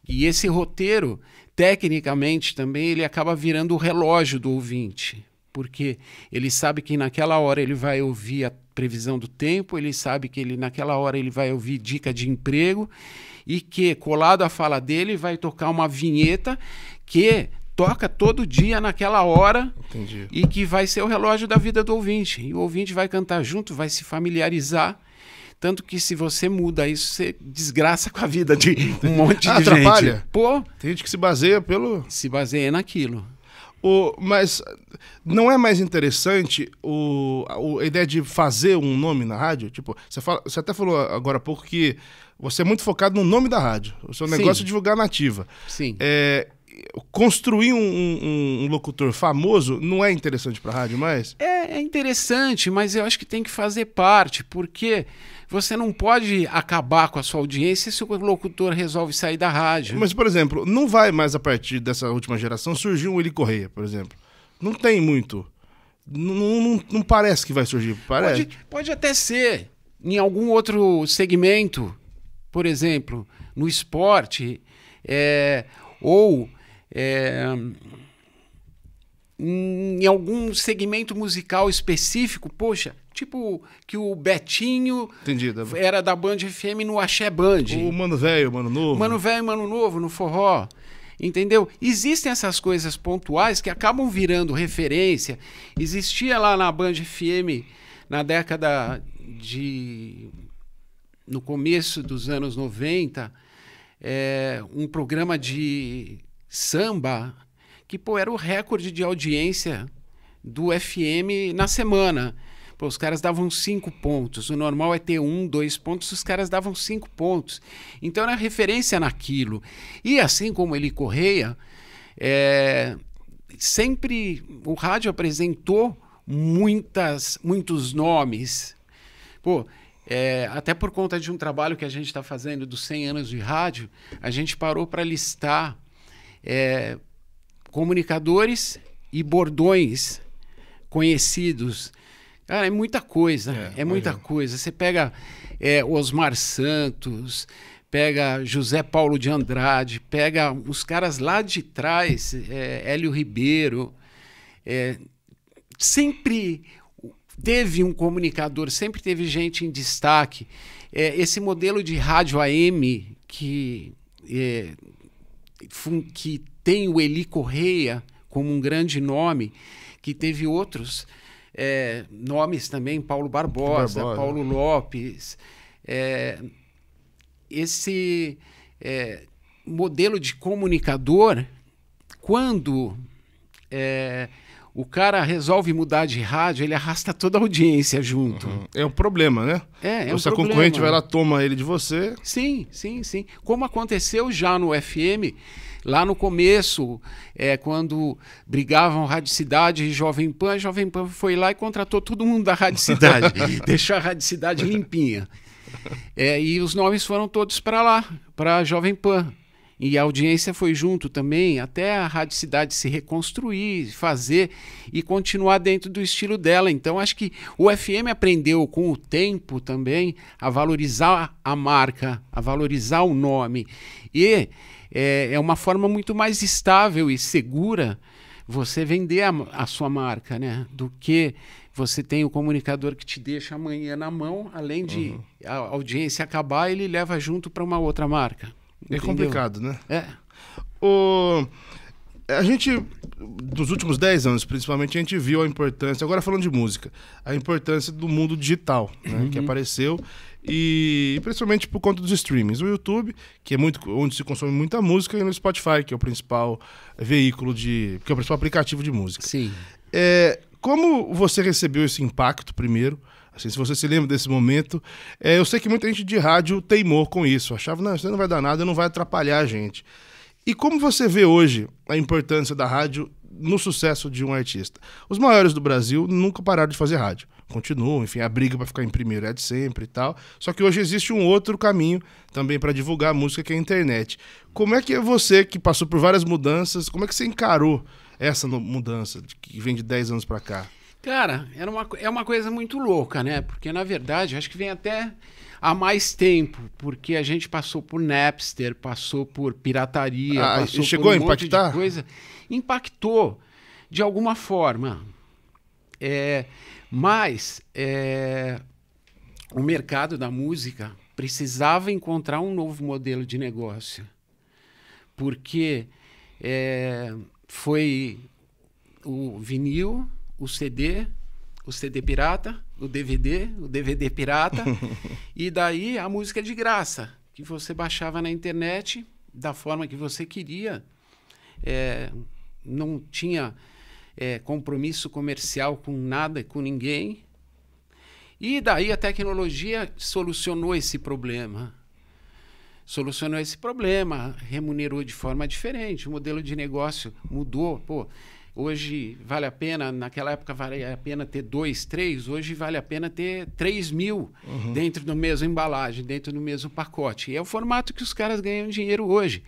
E esse roteiro, tecnicamente também, ele acaba virando o relógio do ouvinte, porque ele sabe que naquela hora ele vai ouvir a previsão do tempo, ele sabe que ele naquela hora ele vai ouvir dica de emprego e que colado à fala dele vai tocar uma vinheta que toca todo dia naquela hora Entendi. e que vai ser o relógio da vida do ouvinte. E o ouvinte vai cantar junto, vai se familiarizar. Tanto que se você muda isso, você desgraça com a vida de um monte de atrapalha. gente. Pô, Tem gente que se baseia pelo. Se baseia naquilo. O, mas não é mais interessante o, o, a ideia de fazer um nome na rádio? Tipo, você, fala, você até falou agora há pouco que você é muito focado no nome da rádio. O seu negócio Sim. é divulgar nativa. Sim. É, construir um, um, um, locutor famoso não é interessante para a rádio mais? É, é, interessante, mas eu acho que tem que fazer parte, porque você não pode acabar com a sua audiência se o locutor resolve sair da rádio. Mas, por exemplo, não vai mais a partir dessa última geração surgir um Willi Correia, por exemplo. Não tem muito. Não, não, não parece que vai surgir. Parece. Pode, pode até ser. Em algum outro segmento, por exemplo, no esporte, é, ou é, em algum segmento musical específico, poxa, tipo que o Betinho Entendido. era da Band FM no Axé Band. O Mano Velho, Mano Novo. Mano Velho, Mano Novo no forró. Entendeu? Existem essas coisas pontuais que acabam virando referência. Existia lá na Band FM na década de no começo dos anos 90, é, um programa de Samba, que pô, era o recorde de audiência do FM na semana. Pô, os caras davam cinco pontos. O normal é ter um, dois pontos, os caras davam cinco pontos. Então era referência naquilo. E assim como ele Correia, é, sempre o rádio apresentou muitas, muitos nomes. Pô, é, até por conta de um trabalho que a gente está fazendo dos 100 anos de rádio, a gente parou para listar é, comunicadores e bordões conhecidos. Cara, é muita coisa, é, é muita coisa. Você pega é, Osmar Santos, pega José Paulo de Andrade, pega os caras lá de trás, é, Hélio Ribeiro. É, sempre teve um comunicador, sempre teve gente em destaque. É, esse modelo de rádio AM que é, que tem o Eli Correia como um grande nome, que teve outros é, nomes também, Paulo Barbosa, Barbosa. Paulo Lopes. É, esse é, modelo de comunicador, quando é, o cara resolve mudar de rádio, ele arrasta toda a audiência junto. Uhum. É um problema, né? É, é um Essa problema. concorrente vai lá, toma ele de você. Sim, sim, sim. Como aconteceu já no FM, lá no começo, é, quando brigavam Rádio Cidade e Jovem Pan, a Jovem Pan foi lá e contratou todo mundo da Rádio Cidade. deixou a Rádio Cidade limpinha. É, e os nomes foram todos para lá, para Jovem Pan. E a audiência foi junto também, até a Rádio Cidade se reconstruir, fazer e continuar dentro do estilo dela. Então, acho que o FM aprendeu com o tempo também a valorizar a marca, a valorizar o nome. E é, é uma forma muito mais estável e segura você vender a, a sua marca, né? Do que você tem o comunicador que te deixa amanhã na mão, além de uhum. a audiência acabar, ele leva junto para uma outra marca. É Entendeu? É complicado, né? É. O... A gente, dos últimos 10 anos, principalmente, a gente viu a importância, agora falando de música, a importância do mundo digital, né? Uhum. Que apareceu e principalmente por conta dos streamings. O YouTube, que é muito onde se consome muita música, e no Spotify, que é o principal veículo de. que é o principal aplicativo de música. Sim. É, como você recebeu esse impacto primeiro? Assim, se você se lembra desse momento, é, eu sei que muita gente de rádio teimou com isso, achava, não, isso não vai dar nada, não vai atrapalhar a gente. E como você vê hoje a importância da rádio no sucesso de um artista? Os maiores do Brasil nunca pararam de fazer rádio. Continuam, enfim, a briga para ficar em primeiro é de sempre e tal. Só que hoje existe um outro caminho também para divulgar a música, que é a internet. Como é que é você, que passou por várias mudanças, como é que você encarou essa mudança que vem de 10 anos para cá? Cara, era uma, é uma coisa muito louca, né? Porque, na verdade, acho que vem até há mais tempo, porque a gente passou por Napster, passou por pirataria, ah, passou chegou por um a impactar? coisa. Impactou, de alguma forma. É, mas é, o mercado da música precisava encontrar um novo modelo de negócio. Porque é, foi o vinil, o CD, o CD pirata, o DVD, o DVD pirata. e daí a música é de graça, que você baixava na internet da forma que você queria. É, não tinha é, compromisso comercial com nada, com ninguém. E daí a tecnologia solucionou esse problema. Solucionou esse problema, remunerou de forma diferente, o modelo de negócio mudou. Pô, Hoje vale a pena, naquela época vale a pena ter dois, três, hoje vale a pena ter três mil uhum. dentro do mesmo embalagem, dentro do mesmo pacote. E é o formato que os caras ganham dinheiro hoje.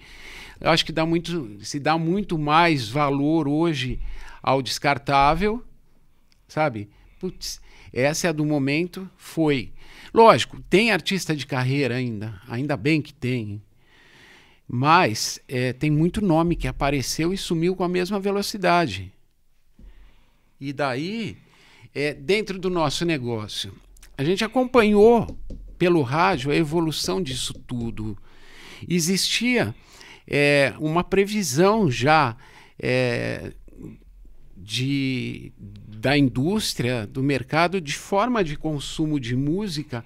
Eu acho que dá muito, se dá muito mais valor hoje ao descartável, sabe? Putz, essa é a do momento, foi. Lógico, tem artista de carreira ainda, ainda bem que tem. Mas é, tem muito nome que apareceu e sumiu com a mesma velocidade. E daí, é, dentro do nosso negócio, a gente acompanhou pelo rádio a evolução disso tudo. Existia é, uma previsão já é, de, da indústria, do mercado, de forma de consumo de música,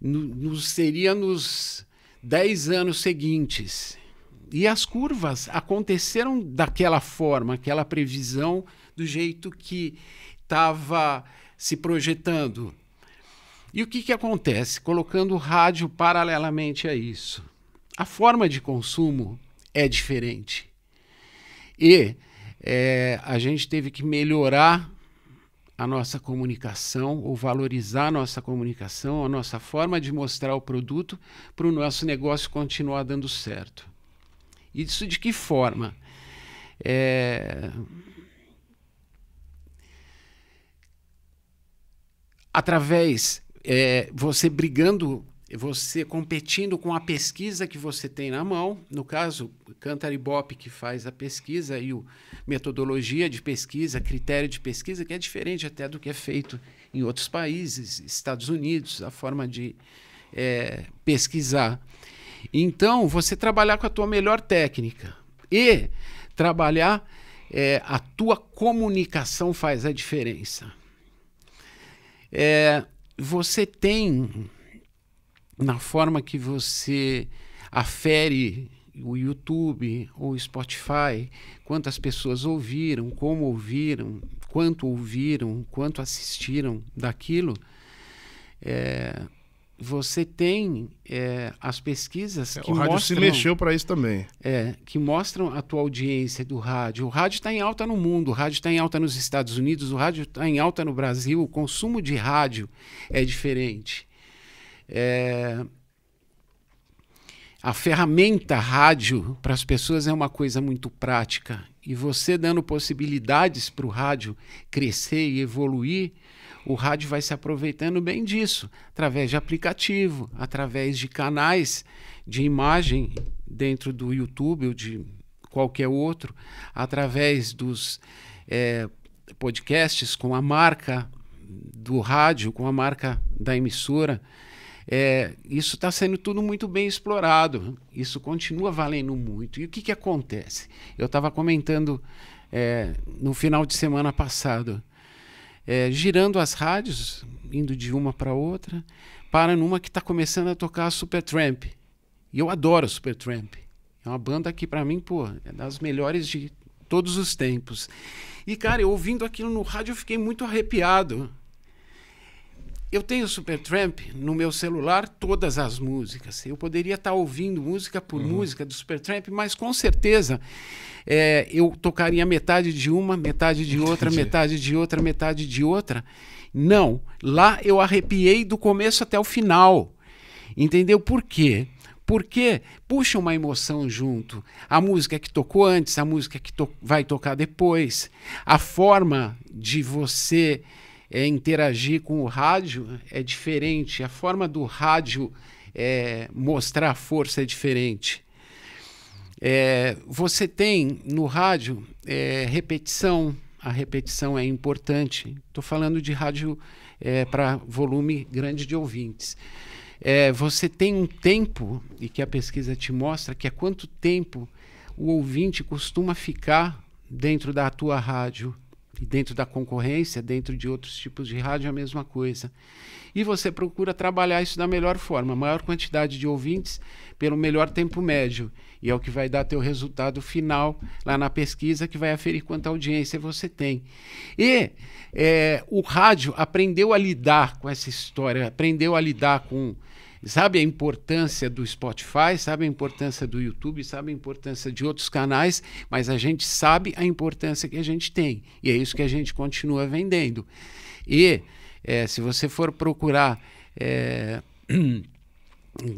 no, no, seria nos dez anos seguintes. E as curvas aconteceram daquela forma, aquela previsão, do jeito que estava se projetando. E o que, que acontece? Colocando o rádio paralelamente a isso. A forma de consumo é diferente. E é, a gente teve que melhorar a nossa comunicação ou valorizar a nossa comunicação, a nossa forma de mostrar o produto para o nosso negócio continuar dando certo. Isso de que forma? É... Através, é, você brigando você competindo com a pesquisa que você tem na mão, no caso, Cantar Ibope que faz a pesquisa e o metodologia de pesquisa, critério de pesquisa, que é diferente até do que é feito em outros países, Estados Unidos, a forma de é, pesquisar. Então, você trabalhar com a tua melhor técnica e trabalhar é, a tua comunicação faz a diferença. É, você tem na forma que você afere o YouTube ou o Spotify, quantas pessoas ouviram, como ouviram, quanto ouviram, quanto assistiram daquilo, é, você tem é, as pesquisas é, que o rádio mostram, se mexeu para isso também é que mostram a tua audiência do rádio o rádio está em alta no mundo o rádio está em alta nos Estados Unidos o rádio está em alta no Brasil o consumo de rádio é diferente é... A ferramenta rádio para as pessoas é uma coisa muito prática. E você dando possibilidades para o rádio crescer e evoluir, o rádio vai se aproveitando bem disso, através de aplicativo, através de canais de imagem dentro do YouTube ou de qualquer outro, através dos é, podcasts com a marca do rádio, com a marca da emissora. É, isso está sendo tudo muito bem explorado. Né? Isso continua valendo muito. E o que, que acontece? Eu estava comentando é, no final de semana passado, é, girando as rádios, indo de uma para outra, para numa que está começando a tocar Supertramp. E eu adoro Supertramp. É uma banda que para mim, pô, é das melhores de todos os tempos. E cara, eu ouvindo aquilo no rádio, eu fiquei muito arrepiado eu tenho Supertramp no meu celular, todas as músicas. Eu poderia estar tá ouvindo música por uhum. música do Supertramp, mas com certeza é, eu tocaria metade de uma, metade de outra, Entendi. metade de outra, metade de outra. Não, lá eu arrepiei do começo até o final. Entendeu por quê? Porque puxa uma emoção junto. A música que tocou antes, a música que to vai tocar depois, a forma de você é, interagir com o rádio é diferente, a forma do rádio é, mostrar força é diferente. É, você tem no rádio é, repetição, a repetição é importante. Estou falando de rádio é, para volume grande de ouvintes. É, você tem um tempo, e que a pesquisa te mostra, que é quanto tempo o ouvinte costuma ficar dentro da tua rádio. E dentro da concorrência, dentro de outros tipos de rádio, a mesma coisa. E você procura trabalhar isso da melhor forma, maior quantidade de ouvintes pelo melhor tempo médio. E é o que vai dar teu resultado final lá na pesquisa, que vai aferir quanta audiência você tem. E é, o rádio aprendeu a lidar com essa história, aprendeu a lidar com sabe a importância do Spotify, sabe a importância do YouTube, sabe a importância de outros canais, mas a gente sabe a importância que a gente tem. E é isso que a gente continua vendendo. E é, se você for procurar é,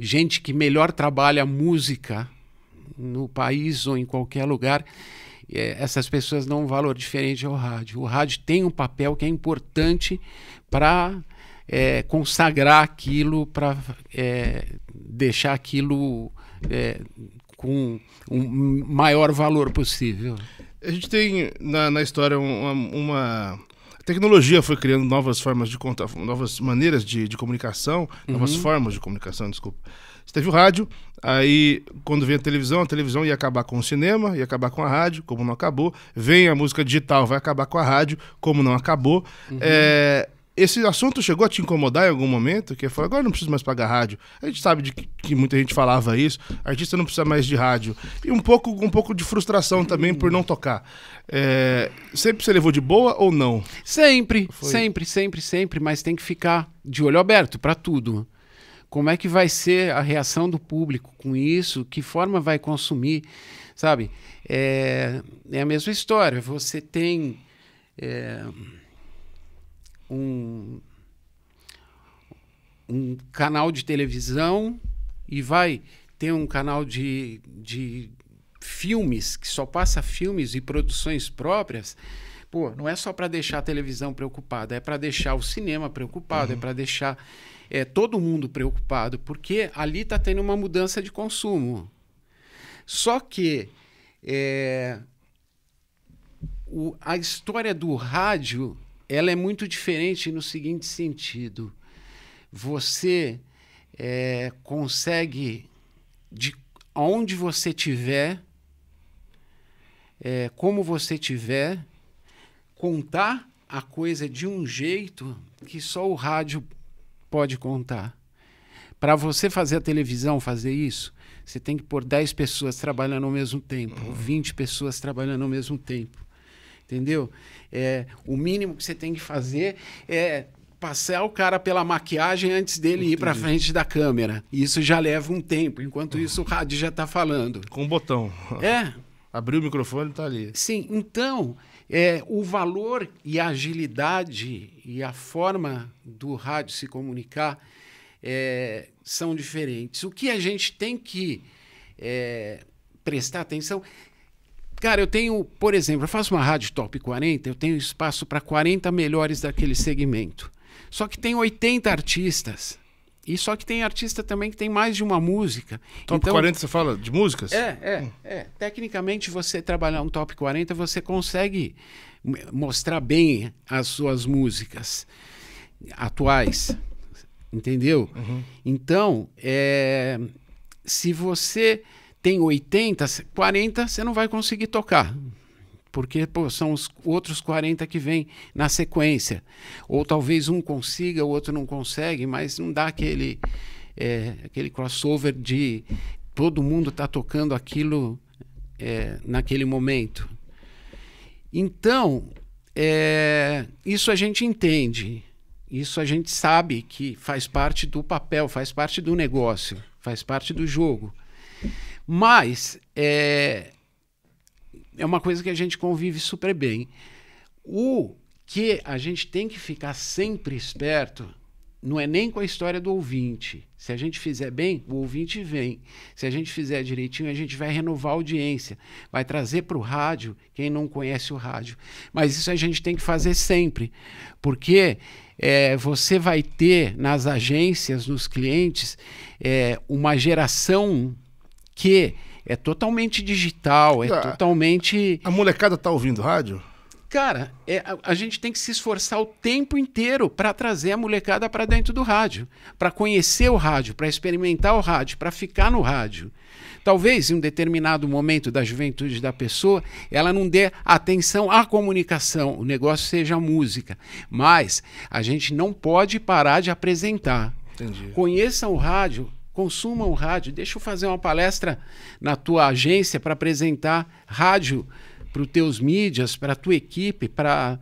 gente que melhor trabalha música no país ou em qualquer lugar, é, essas pessoas dão um valor diferente ao rádio. O rádio tem um papel que é importante para é, consagrar aquilo para é, deixar aquilo é, com o um maior valor possível. A gente tem na, na história uma, uma... A tecnologia foi criando novas formas de contar, novas maneiras de, de comunicação, uhum. novas formas de comunicação, desculpa. Você teve o rádio, aí quando vem a televisão, a televisão ia acabar com o cinema, ia acabar com a rádio, como não acabou. Vem a música digital, vai acabar com a rádio, como não acabou. Uhum. É, esse assunto chegou a te incomodar em algum momento? Que foi agora não preciso mais pagar rádio. A gente sabe de que, que, muita gente falava isso. Artista não precisa mais de rádio. E um pouco, um pouco de frustração também por não tocar. É, sempre você levou de boa ou não? Sempre, foi. sempre, sempre, sempre. Mas tem que ficar de olho aberto para tudo. Como é que vai ser a reação do público com isso? Que forma vai consumir? Sabe? É, é a mesma história. Você tem. É um, um canal de televisão e vai ter um canal de, de filmes, que só passa filmes e produções próprias, pô, não é só para deixar a televisão preocupada, é para deixar o cinema preocupado, é uhum. é para deixar é, todo mundo preocupado, porque ali está tendo uma mudança de consumo. Só que é, o, a história do rádio ela é muito diferente no seguinte sentido: você é, consegue, de onde você tiver, é, como você tiver, contar a coisa de um jeito que só o rádio pode contar. Para você fazer a televisão fazer isso, você tem que pôr 10 pessoas trabalhando ao mesmo tempo, 20 uhum. pessoas trabalhando ao mesmo tempo entendeu? É, o mínimo que você tem que fazer é passar o cara pela maquiagem antes dele Entendi. ir para frente da câmera. Isso já leva um tempo. Enquanto uhum. isso, o rádio já está falando. Com o botão. É. Abriu o microfone, está ali. Sim. Então, é, o valor e a agilidade e a forma do rádio se comunicar é, são diferentes. O que a gente tem que é, prestar atenção Cara, eu tenho, por exemplo, eu faço uma rádio top 40, eu tenho espaço para 40 melhores daquele segmento. Só que tem 80 artistas. E só que tem artista também que tem mais de uma música. Top então, 40 você fala de músicas? É, é, é. Tecnicamente, você trabalhar um top 40, você consegue mostrar bem as suas músicas atuais. Entendeu? Uhum. Então, é, se você tem 80, 40 você não vai conseguir tocar. Porque pô, são os outros 40 que vêm na sequência. Ou talvez um consiga, o outro não consegue, mas não dá aquele, é, aquele crossover de todo mundo está tocando aquilo é, naquele momento. Então, é, isso a gente entende, isso a gente sabe que faz parte do papel, faz parte do negócio, faz parte do jogo. Mas é, é uma coisa que a gente convive super bem. O que a gente tem que ficar sempre esperto não é nem com a história do ouvinte. Se a gente fizer bem, o ouvinte vem. Se a gente fizer direitinho, a gente vai renovar a audiência, vai trazer para o rádio quem não conhece o rádio. Mas isso a gente tem que fazer sempre, porque é, você vai ter nas agências, nos clientes, é, uma geração que é totalmente digital, é ah. totalmente. A molecada tá ouvindo rádio? Cara, é, a, a, gente tem que se esforçar o tempo inteiro para trazer a molecada para dentro do rádio, para conhecer o rádio, para experimentar o rádio, para ficar no rádio. Talvez em um determinado momento da juventude da pessoa, ela não dê atenção à comunicação, o negócio seja a música, mas a gente não pode parar de apresentar. Entendi. Conheçam o rádio consumam rádio. Deixa eu fazer uma palestra na tua agência para apresentar rádio para os teus mídias, para a tua equipe, para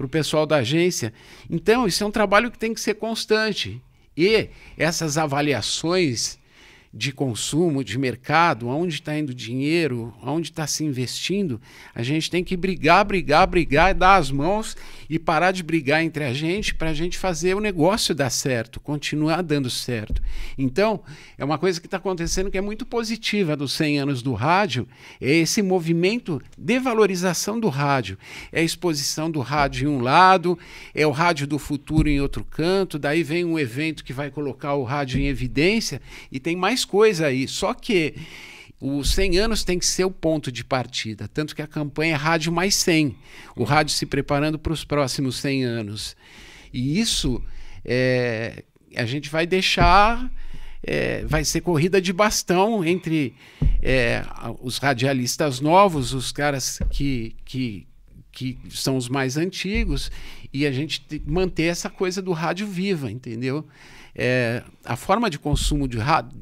o pessoal da agência. Então, isso é um trabalho que tem que ser constante. E essas avaliações de consumo, de mercado, aonde está indo dinheiro, aonde está se investindo, a gente tem que brigar, brigar, brigar, dar as mãos e parar de brigar entre a gente para a gente fazer o negócio dar certo, continuar dando certo. Então, é uma coisa que está acontecendo que é muito positiva dos 100 anos do rádio, é esse movimento de valorização do rádio. É a exposição do rádio em um lado, é o rádio do futuro em outro canto, daí vem um evento que vai colocar o rádio em evidência e tem mais coisa aí. Só que os 100 anos tem que ser o ponto de partida, tanto que a campanha é Rádio Mais 100, o rádio se preparando para os próximos 100 anos. E isso é, a gente vai deixar, é, vai ser corrida de bastão entre é, os radialistas novos, os caras que, que, que são os mais antigos, e a gente manter essa coisa do rádio viva, entendeu? É, a forma de consumo de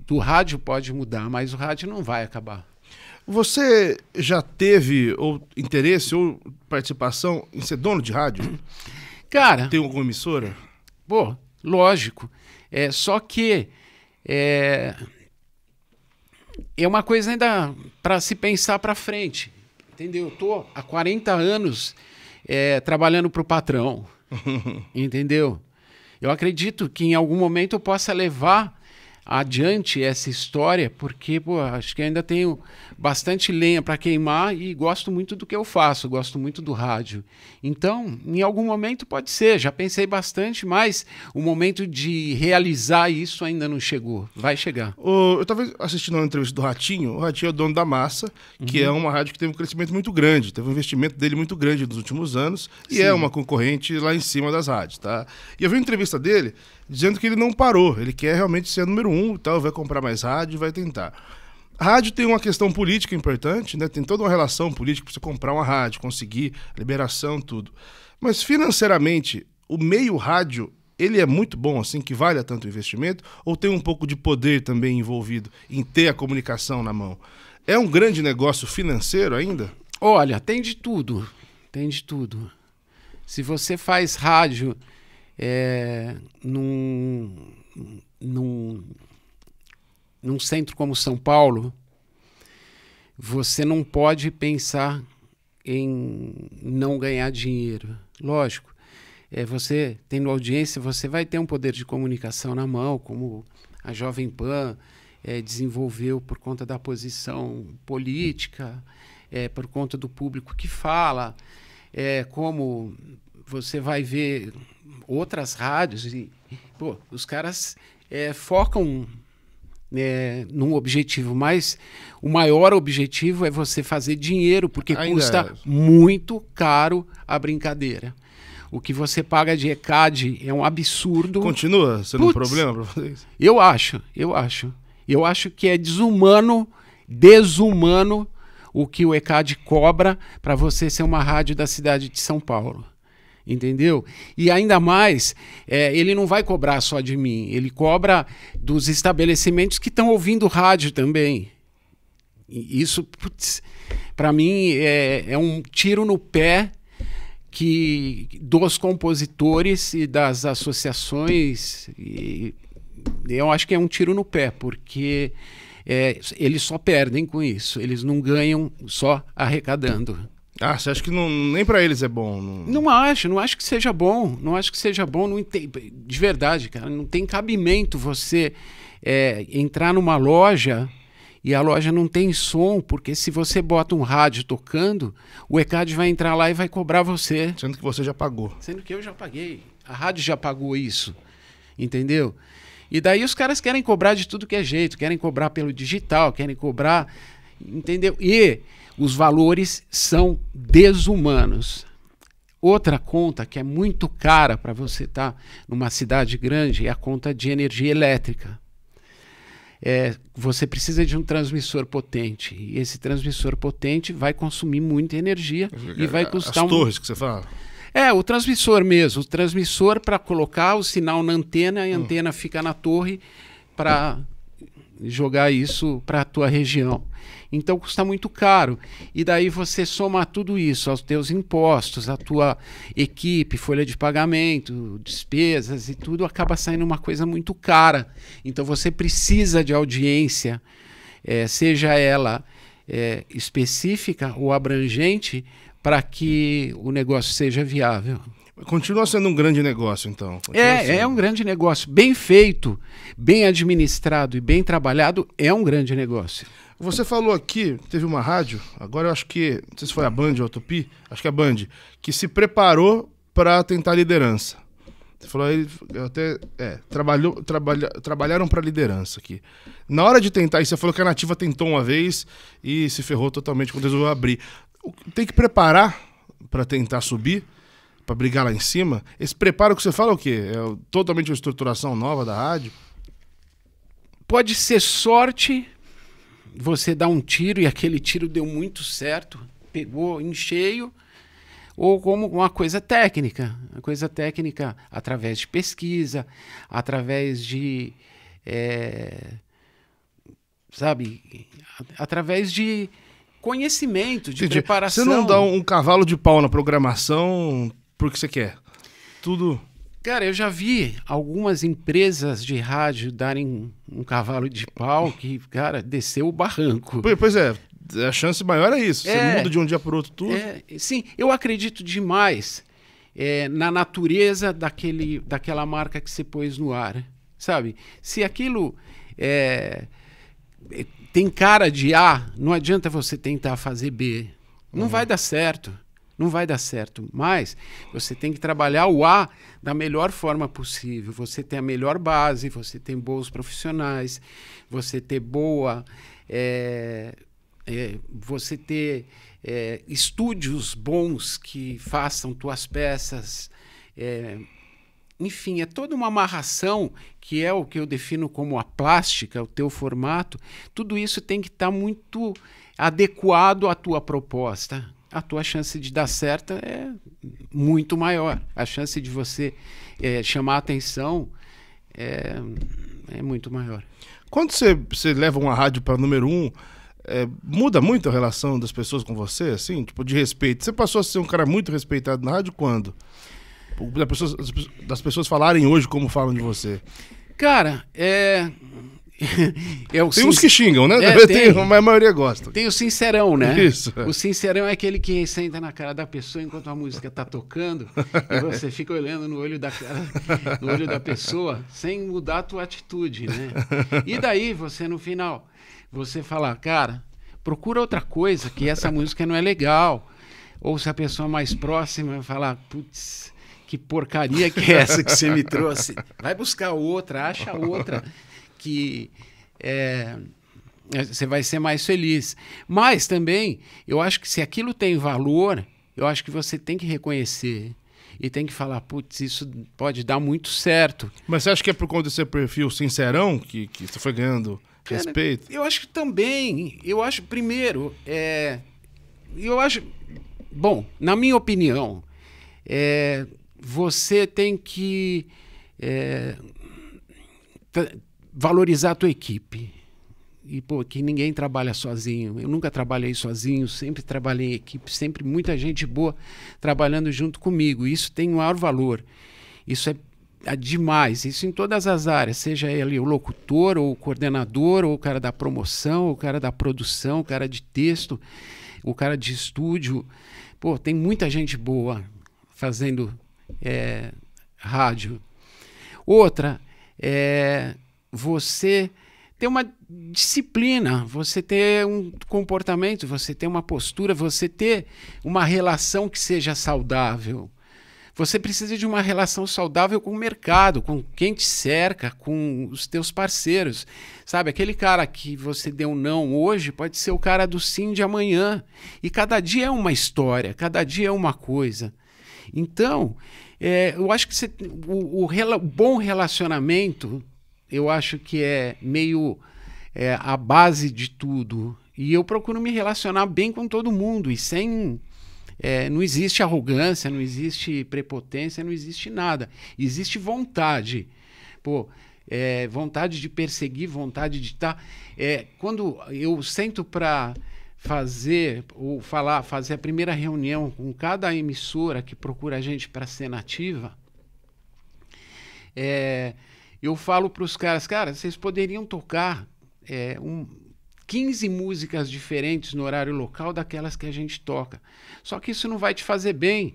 do rádio pode mudar, mas o rádio não vai acabar. Você já teve ou interesse ou participação em ser dono de rádio? Cara. Tem alguma emissora? Pô, lógico. É, só que é, é uma coisa ainda para se pensar para frente. Entendeu? Eu tô há 40 anos é, trabalhando para o patrão. entendeu? Eu acredito que em algum momento eu possa levar adiante essa história, porque pô, acho que ainda tenho bastante lenha para queimar e gosto muito do que eu faço, gosto muito do rádio. Então, em algum momento pode ser, já pensei bastante, mas o momento de realizar isso ainda não chegou. Vai chegar. eu estava assistindo uma entrevista do Ratinho, o Ratinho é o dono da Massa, que uhum. é uma rádio que teve um crescimento muito grande, teve um investimento dele muito grande nos últimos anos e é Sim. é uma concorrente lá em cima das rádios, tá? E eu vi uma entrevista dele dizendo que ele não parou, ele quer realmente ser número um e tal, vai comprar mais rádio, vai tentar. rádio tem uma questão política importante, né? Tem toda uma relação política para você comprar uma rádio, conseguir liberação, tudo. Mas financeiramente, o meio rádio ele é muito bom, assim, que valha tanto o investimento, ou tem um pouco de poder também envolvido em ter a comunicação na mão? É um grande negócio financeiro ainda? Olha, tem de tudo. Tem de tudo. Se você faz rádio é, num, num, num centro como São Paulo, você não pode pensar em não ganhar dinheiro. Lógico, é, você tendo audiência, você vai ter um poder de comunicação na mão, como a Jovem Pan é, desenvolveu por conta da posição política, é, por conta do público que fala, é, como você vai ver outras rádios e, pô, os caras é, focam é, num objetivo, mas o maior objetivo é você fazer dinheiro, porque Ainda custa é. muito caro a brincadeira. O que você paga de ECAD é um absurdo. Continua sendo Puts, um problema para vocês? Eu acho, eu acho. Eu acho que é desumano, desumano o que o ECAD cobra para você ser uma rádio da cidade de São Paulo entendeu? E ainda mais, é, ele não vai cobrar só de mim, ele cobra dos estabelecimentos que estão ouvindo rádio também. E isso, para mim, é, é um tiro no pé que dos compositores e das associações. E, eu acho que é um tiro no pé, porque é, eles só perdem com isso, eles não ganham só arrecadando. Ah, você acha que não, nem para eles é bom? Não... não acho, não acho que seja bom. Não acho que seja bom. Não tem, de verdade, cara, não tem cabimento você é, entrar numa loja e a loja não tem som, porque se você bota um rádio tocando, o ECAD vai entrar lá e vai cobrar você. Sendo que você já pagou. Sendo que eu já paguei. A rádio já pagou isso. Entendeu? E daí os caras querem cobrar de tudo que é jeito, querem cobrar pelo digital, querem cobrar. Entendeu? E os valores são desumanos. Outra conta que é muito cara para você estar tá numa cidade grande é a conta de energia elétrica. É, você precisa de um transmissor potente. E esse transmissor potente vai consumir muita energia é, e vai é, custar. As torres um... que você fala? É, o transmissor mesmo. O transmissor para colocar o sinal na antena e a hum. antena fica na torre para jogar isso para a tua região. Então custa muito caro. E daí você soma tudo isso aos teus impostos, a tua equipe, folha de pagamento, despesas e tudo, acaba saindo uma coisa muito cara. Então você precisa de audiência, é, seja ela é, específica ou abrangente, para que o negócio seja viável. Continua sendo um grande negócio, então. É, Continua é, sendo. é um grande negócio. Bem feito, bem administrado e bem trabalhado, é um grande negócio. Você falou aqui, teve uma rádio, agora eu acho que, não sei se foi a Band ou a Tupi, acho que é a Band, que se preparou para tentar liderança. Você falou aí, até. É, trabalhou, trabalha, trabalharam para liderança aqui. Na hora de tentar, e você falou que a Nativa tentou uma vez e se ferrou totalmente quando resolveu abrir. Tem que preparar para tentar subir? para brigar lá em cima, esse preparo que você fala é o quê? É totalmente uma estruturação nova da rádio? Pode ser sorte você dar um tiro e aquele tiro deu muito certo, pegou em cheio, ou como uma coisa técnica. Uma coisa técnica através de pesquisa, através de. É, sabe? Através de conhecimento, de Entendi. preparação. Você não dá um cavalo de pau na programação porque você quer. Tudo. Cara, eu já vi algumas empresas de rádio darem um cavalo de pau que, cara, desceu o barranco. Pois é, a chance maior é isso. É, você muda de um dia para outro tudo. É, sim, eu acredito demais é, na natureza daquele, daquela marca que você pôs no ar. Sabe? Se aquilo é, é tem cara de A, ah, não adianta você tentar fazer B. Não uhum. vai dar certo. Não vai dar certo, mas você tem que trabalhar o A da melhor forma possível. Você tem a melhor base, você tem bons profissionais, você ter boa. É, é, você ter é, estúdios bons que façam tuas peças. enfim, é toda uma amarração que é o que eu defino como a plástica, o teu formato. Tudo isso tem que estar tá muito adequado à tua proposta a tua chance de dar certa é muito maior. A chance de você é, chamar atenção é, é muito maior. Quando você, você leva uma rádio para número um, é, muda muito a relação das pessoas com você, assim, tipo, de respeito. Você passou a ser um cara muito respeitado na rádio quando? Das pessoas, das pessoas falarem hoje como falam de você. Cara, é, é tem sin... uns que xingam, né? É, tem, tem, mas a maioria gosta. Tem o sincerão, né? Isso. O sincerão é aquele que senta na cara da pessoa enquanto a música está tocando e você fica olhando no olho da cara, no olho da pessoa sem mudar a tua atitude, né? E daí você no final, você fala, cara, procura outra coisa que essa música não é legal. Ou se a pessoa mais próxima falar, putz, que porcaria que é essa que você me trouxe? Vai buscar outra, acha outra que é, é, você vai ser mais feliz. Mas também, eu acho que se aquilo tem valor, eu acho que você tem que reconhecer e tem que falar, putz, isso pode dar muito certo. Mas você acha que é por conta do seu perfil sincerão que, que você foi ganhando Cara, respeito? Eu acho que também. Eu acho, primeiro, é, eu acho. Bom, na minha opinião, é, você tem que. É, valorizar a tua equipe. E, pô, que ninguém trabalha sozinho. Eu nunca trabalhei sozinho, sempre trabalhei em equipe, sempre muita gente boa trabalhando junto comigo. Isso tem um maior valor. Isso é, é demais, isso em todas as áreas, seja ele o locutor, ou o coordenador, ou o cara da promoção, ou o cara da produção, o cara de texto, o cara de estúdio. Pô, tem muita gente boa fazendo é, rádio. Outra é você ter uma disciplina, você ter um comportamento, você ter uma postura, você ter uma relação que seja saudável. Você precisa de uma relação saudável com o mercado, com quem te cerca, com os teus parceiros. Sabe, aquele cara que você deu não hoje pode ser o cara do sim de amanhã. E cada dia é uma história, cada dia é uma coisa. Então, é, eu acho que você, o, o, o bom relacionamento eu acho que é meio é, a base de tudo. E eu procuro me relacionar bem com todo mundo e sem. É, não existe arrogância, não existe prepotência, não existe nada. Existe vontade. Pô, é, vontade de perseguir, vontade de estar. Tá, é, quando eu sento para fazer ou falar, fazer a primeira reunião com cada emissora que procura a gente para ser nativa, é, eu falo para os caras, cara, vocês poderiam tocar é, um, 15 músicas diferentes no horário local daquelas que a gente toca. Só que isso não vai te fazer bem.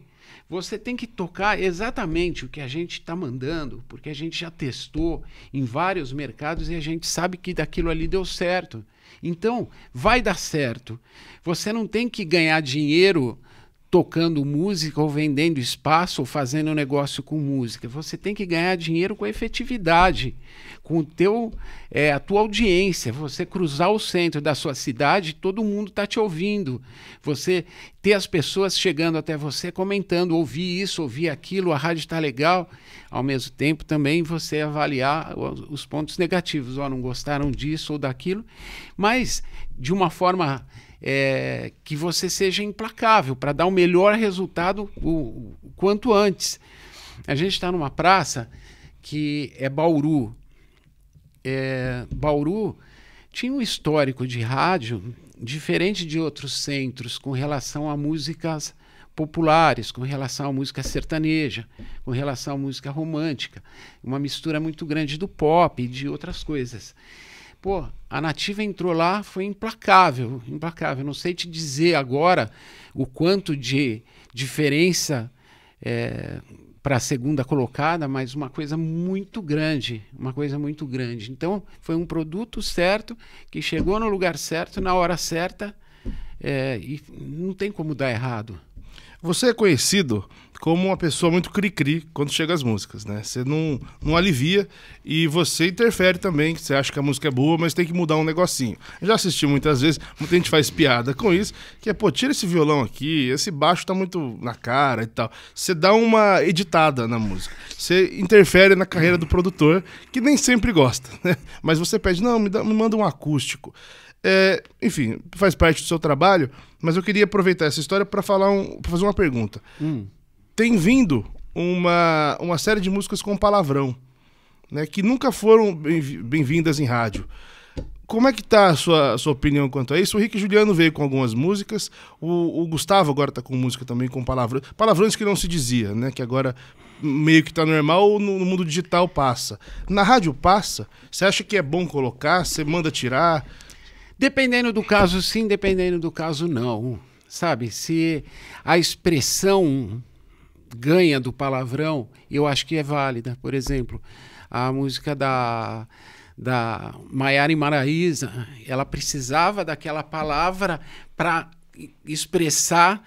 Você tem que tocar exatamente o que a gente está mandando, porque a gente já testou em vários mercados e a gente sabe que daquilo ali deu certo. Então, vai dar certo. Você não tem que ganhar dinheiro tocando música ou vendendo espaço ou fazendo negócio com música. Você tem que ganhar dinheiro com efetividade, com o teu, é, a tua audiência. Você cruzar o centro da sua cidade, todo mundo está te ouvindo. Você ter as pessoas chegando até você, comentando, ouvi isso, ouvi aquilo, a rádio está legal. Ao mesmo tempo, também você avaliar os pontos negativos. Oh, não gostaram disso ou daquilo, mas de uma forma é, que você seja implacável para dar o melhor resultado o, o quanto antes. A gente está numa praça que é Bauru. É, Bauru tinha um histórico de rádio diferente de outros centros com relação a músicas populares, com relação à música sertaneja, com relação à música romântica, uma mistura muito grande do pop e de outras coisas. Pô, a Nativa entrou lá, foi implacável, implacável. Não sei te dizer agora o quanto de diferença é, para a segunda colocada, mas uma coisa muito grande, uma coisa muito grande. Então, foi um produto certo que chegou no lugar certo na hora certa é, e não tem como dar errado. Você é conhecido como uma pessoa muito cri-cri quando chega as músicas, né? Você não, não alivia e você interfere também. Você acha que a música é boa, mas tem que mudar um negocinho. Eu já assisti muitas vezes, muita gente faz piada com isso, que é, pô, tira esse violão aqui, esse baixo tá muito na cara e tal. Você dá uma editada na música. Você interfere na carreira do produtor, que nem sempre gosta, né? Mas você pede, não, me, dá, me manda um acústico. É, enfim, faz parte do seu trabalho, mas eu queria aproveitar essa história para falar um, pra fazer uma pergunta. Hum. Tem vindo uma, uma série de músicas com palavrão, né, que nunca foram bem-vindas bem em rádio. Como é que tá a sua, a sua opinião quanto a isso? O Rick Juliano veio com algumas músicas, o, o Gustavo agora está com música também com palavrões, palavrões que não se dizia, né, que agora meio que está normal, no, no mundo digital passa. Na rádio passa? Você acha que é bom colocar? Você manda tirar? Dependendo do caso, sim, dependendo do caso, não. Sabe, se a expressão ganha do palavrão, eu acho que é válida. Por exemplo, a música da, da Maiara Maraísa, ela precisava daquela palavra para expressar.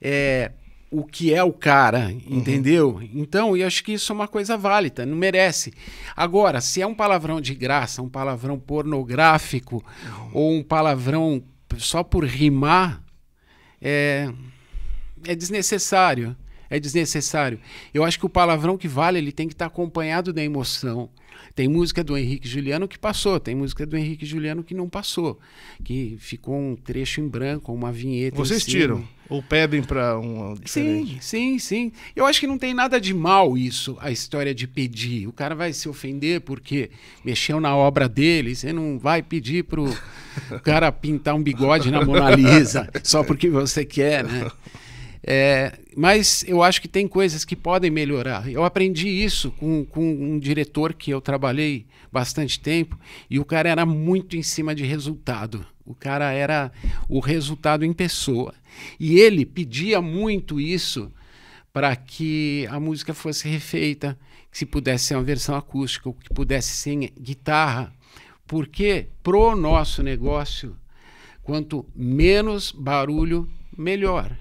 É, o que é o cara, uhum. entendeu? Uhum. Então, e acho que isso é uma coisa válida, não merece. Agora, se é um palavrão de graça, um palavrão pornográfico uhum. ou um palavrão só por rimar, é, é desnecessário. É desnecessário. Eu acho que o palavrão que vale, ele tem que estar tá acompanhado da emoção. Tem música do Henrique Juliano que passou, tem música do Henrique Juliano que não passou, que ficou um trecho em branco, uma vinheta. Vocês tiram ou pedem para um diferente? Sim, sim, sim. Eu acho que não tem nada de mal isso, a história de pedir. O cara vai se ofender porque mexeu na obra dele. Você não vai pedir pro cara pintar um bigode na Mona Lisa só porque você quer, né? É, mas eu acho que tem coisas que podem melhorar. Eu aprendi isso com, com um diretor que eu trabalhei bastante tempo e o cara era muito em cima de resultado. O cara era o resultado em pessoa. E ele pedia muito isso para que a música fosse refeita, que se pudesse ser uma versão acústica, ou que pudesse ser guitarra, porque pro nosso negócio, quanto menos barulho, melhor.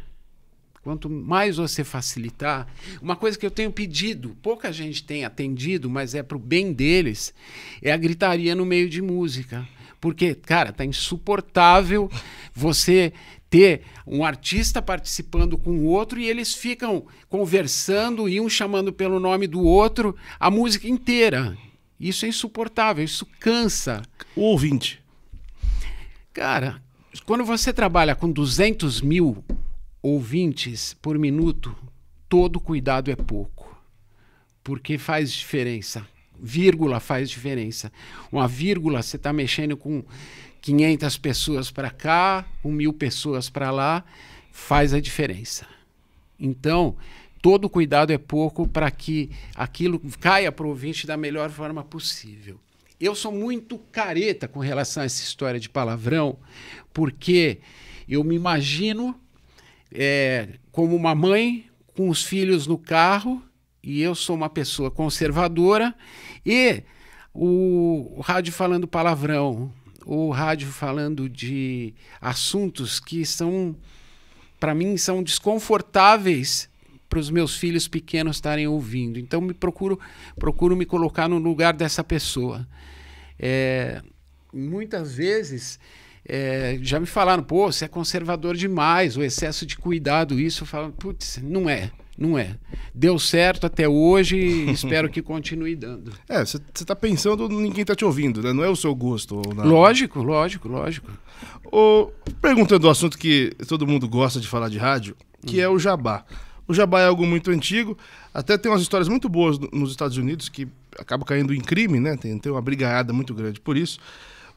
Quanto mais você facilitar, uma coisa que eu tenho pedido, pouca gente tem atendido, mas é para o bem deles, é a gritaria no meio de música. Porque, cara, tá insuportável você ter um artista participando com o outro e eles ficam conversando e um chamando pelo nome do outro a música inteira. Isso é insuportável, isso cansa. O ouvinte. Cara, quando você trabalha com 200 mil ouvintes por minuto, todo cuidado é pouco, porque faz diferença. Vírgula faz diferença. Uma vírgula, você está mexendo com 500 pessoas para cá, 1 mil pessoas para lá, faz a diferença. Então, todo cuidado é pouco para que aquilo caia para o ouvinte da melhor forma possível. Eu sou muito careta com relação a essa história de palavrão, porque eu me imagino é, como uma mãe com os filhos no carro, e eu sou uma pessoa conservadora, e o, o rádio falando palavrão, o rádio falando de assuntos que são, para mim, são desconfortáveis para os meus filhos pequenos estarem ouvindo. Então me procuro, procuro me colocar no lugar dessa pessoa. É, muitas vezes é, já me falaram, pô, você é conservador demais, o excesso de cuidado, isso. Eu falo, putz, não é. Não é. Deu certo até hoje espero que continue dando. É, você está pensando, ninguém está te ouvindo, né? Não é o seu gosto. Lógico, lógico, lógico. O, perguntando o assunto que todo mundo gosta de falar de rádio, que hum. é o jabá. O jabá é algo muito antigo, até tem umas histórias muito boas nos Estados Unidos que acaba caindo em crime, né? Tem, tem uma brigada muito grande por isso.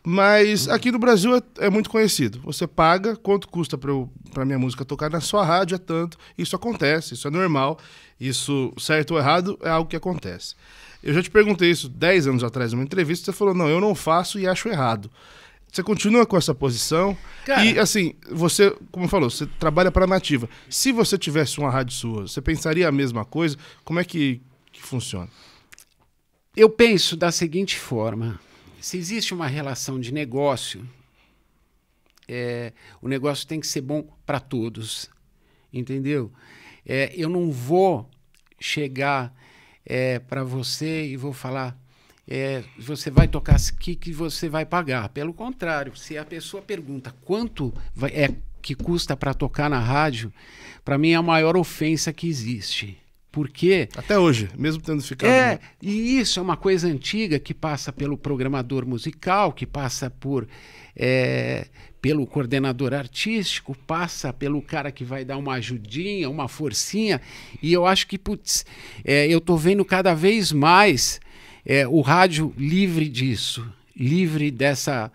Mas aqui no Brasil é, é, muito conhecido. Você paga, quanto custa para minha música tocar na sua rádio é tanto. Isso acontece, isso é normal. Isso, certo ou errado, é algo que acontece. Eu já te perguntei isso 10 anos atrás numa entrevista, você falou: "Não, eu não faço e acho errado". Você continua com essa posição. Cara, e assim, você, como falou, você trabalha para a nativa. Se você tivesse uma rádio sua, você pensaria a mesma coisa? Como é que, que funciona? Eu penso da seguinte forma: se existe uma relação de negócio, é, o negócio tem que ser bom para todos, entendeu? É, eu não vou chegar é, para você e vou falar é, você vai tocar aqui que você vai pagar. Pelo contrário, se a pessoa pergunta quanto vai, é que custa para tocar na rádio, para mim é a maior ofensa que existe porque. Até hoje, mesmo tendo ficado. É, e isso é uma coisa antiga que passa pelo programador musical, que passa por. É, pelo coordenador artístico, passa pelo cara que vai dar uma ajudinha, uma forcinha. E eu acho que, putz, é, eu estou vendo cada vez mais é, o rádio livre disso, livre dessa,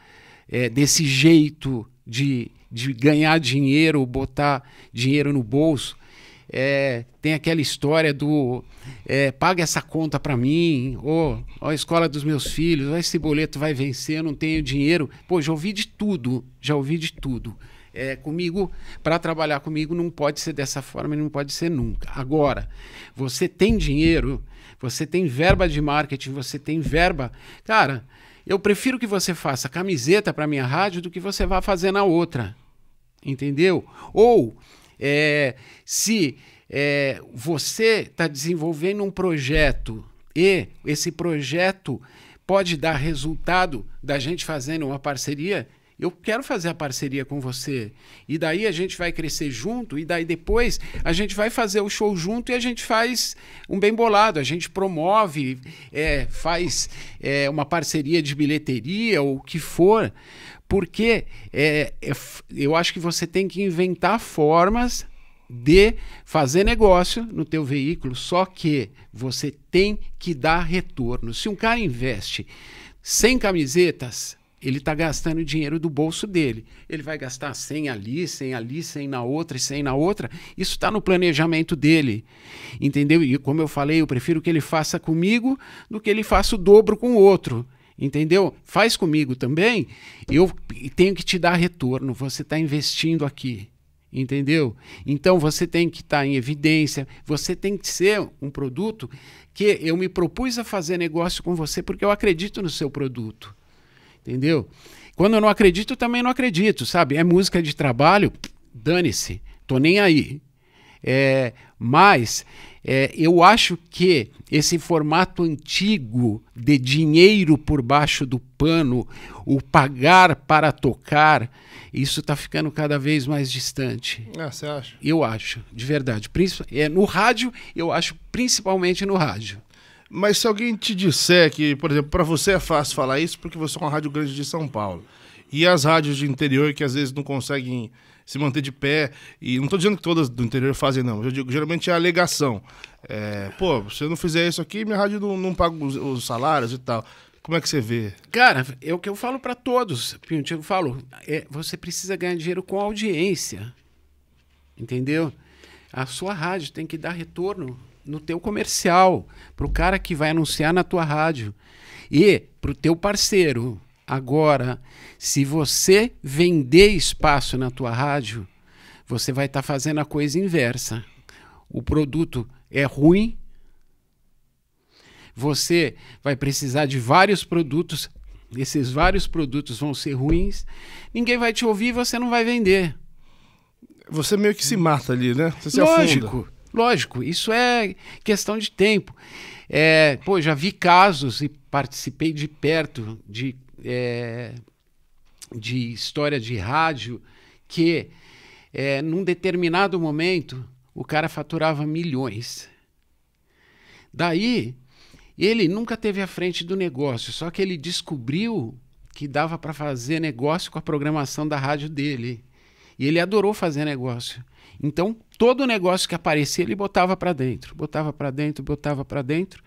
é, desse jeito de, de ganhar dinheiro, botar dinheiro no bolso é, tem aquela história do é, paga essa conta para mim, ou, a escola dos meus filhos, ou esse boleto vai vencer, eu não tenho dinheiro. Pô, já ouvi de tudo, já ouvi de tudo. É, comigo, para trabalhar comigo, não pode ser dessa forma e não pode ser nunca. Agora, você tem dinheiro, você tem verba de marketing, você tem verba. Cara, eu prefiro que você faça camiseta para minha rádio do que você vá fazer na outra. Entendeu? Ou é, se é, você está desenvolvendo um projeto e esse projeto pode dar resultado da gente fazendo uma parceria, eu quero fazer a parceria com você. E daí a gente vai crescer junto, e daí depois a gente vai fazer o show junto e a gente faz um bem bolado. A gente promove, é, faz é, uma parceria de bilheteria ou o que for, porque é, é eu acho que você tem que inventar formas de fazer negócio no teu veículo, só que você tem que dar retorno. Se um cara investe 100 camisetas, ele está gastando o dinheiro do bolso dele. Ele vai gastar 100 ali, 100 ali, 100 na outra e 100 na outra. Isso está no planejamento dele, entendeu? E como eu falei, eu prefiro que ele faça comigo do que ele faça o dobro com o outro entendeu? Faz comigo também, eu tenho que te dar retorno. Você está investindo aqui, entendeu? Então você tem que estar tá em evidência, você tem que ser um produto que eu me propus a fazer negócio com você porque eu acredito no seu produto, entendeu? Quando eu não acredito, também não acredito, sabe? É música de trabalho, dane-se, tô nem aí. É, mas é, eu acho que esse formato antigo de dinheiro por baixo do pano, o pagar para tocar, isso está ficando cada vez mais distante. Ah, você acha? Eu acho, de verdade. É, no rádio, eu acho principalmente no rádio. Mas se alguém te disser que, por exemplo, para você é fácil falar isso porque você é uma rádio grande de São Paulo. E as rádios de interior que às vezes não conseguem se manter de pé. E não estou dizendo que todas do interior fazem, não. Eu digo, geralmente é a alegação. É, pô, se eu não fizer isso aqui, minha rádio não, não paga os, os salários e tal. Como é que você vê? Cara, é o que eu falo para todos, Pinto. Eu falo, é, você precisa ganhar dinheiro com audiência. Entendeu? A sua rádio tem que dar retorno no teu comercial, para o cara que vai anunciar na tua rádio e para o teu parceiro. Agora, se você vender espaço na tua rádio, você vai estar tá fazendo a coisa inversa. O produto é ruim, você vai precisar de vários produtos, esses vários produtos vão ser ruins, ninguém vai te ouvir e você não vai vender. Você meio que se mata ali, né? Você lógico, afunda. lógico. Isso é questão de tempo. É, pô, já vi casos e participei de perto de é, de história de rádio que é, num determinado momento o cara faturava milhões. Daí ele nunca teve à frente do negócio, só que ele descobriu que dava para fazer negócio com a programação da rádio dele. E ele adorou fazer negócio. Então, todo negócio que aparecia, ele botava para dentro, botava para dentro, botava para dentro.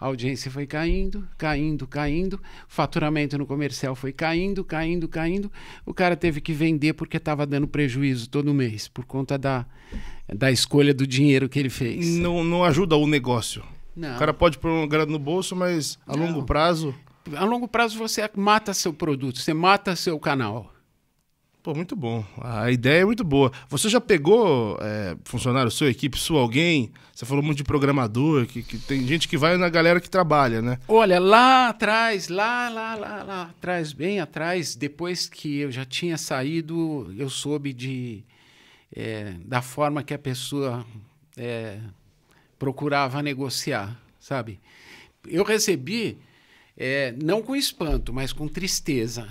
A audiência foi caindo, caindo, caindo. Faturamento no comercial foi caindo, caindo, caindo. O cara teve que vender porque estava dando prejuízo todo mês por conta da, da escolha do dinheiro que ele fez. Não, não ajuda o negócio. Não. O cara pode pôr um grana no bolso, mas a não. longo prazo. A longo prazo você mata seu produto, você mata seu canal. Pô, muito bom. A ideia é muito boa. Você já pegou é, funcionário sua equipe sua, alguém? Você falou muito de programador, que, que, tem gente que vai na galera que trabalha, né? Olha, lá atrás, lá, lá, lá, lá atrás, bem atrás, depois que eu já tinha saído, eu soube de é, da forma que a pessoa é, procurava negociar, sabe? Eu recebi, é, não com espanto, mas com tristeza.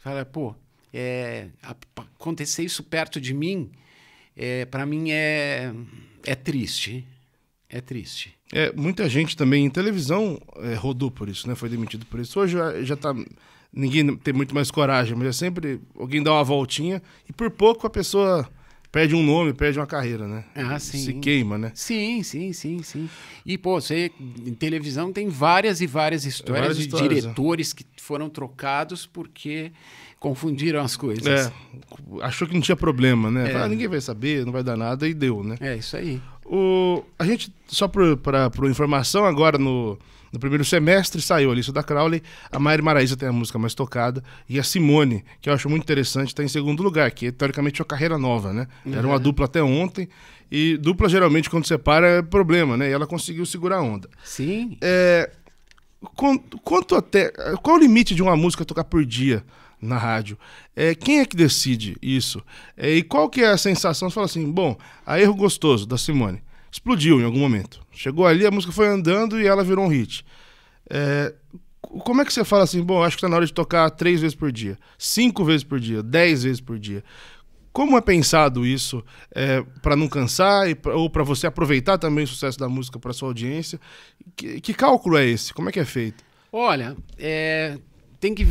Falei, pô, é, acontecer isso perto de mim, é, para mim é, é triste. É triste. É, muita gente também em televisão é, rodou por isso, né? Foi demitido por isso. Hoje já está Ninguém tem muito mais coragem, mas é sempre alguém dá uma voltinha e por pouco a pessoa perde um nome, perde uma carreira, né? Ah, sim. Se queima, né? Sim, sim, sim, sim. E, pô, você, em televisão tem várias e várias histórias, várias histórias de é. diretores é. que foram trocados porque confundiram as coisas. É, achou que não tinha problema, né? É. Ah, ninguém vai saber, não vai dar nada, e deu, né? É, isso aí. O, a gente, só para informação, agora no, no primeiro semestre saiu a lista da Crowley, a Mari Maraísa tem a música mais tocada, e a Simone, que eu acho muito interessante, está em segundo lugar, que teoricamente é uma carreira nova, né? Era uma uhum. dupla até ontem, e dupla geralmente quando separa é problema, né? E ela conseguiu segurar a onda. Sim. É, quanto até, qual o limite de uma música tocar por dia? na rádio. É, quem é que decide isso? É, e qual que é a sensação? Você fala assim, bom, a Erro Gostoso, da Simone, explodiu em algum momento. Chegou ali, a música foi andando e ela virou um hit. É, como é que você fala assim, bom, acho que está na hora de tocar três vezes por dia, cinco vezes por dia, dez vezes por dia. Como é pensado isso é, para não cansar e pra, ou para você aproveitar também o sucesso da música para sua audiência? Que, que, cálculo é esse? Como é que é feito? Olha, é, tem que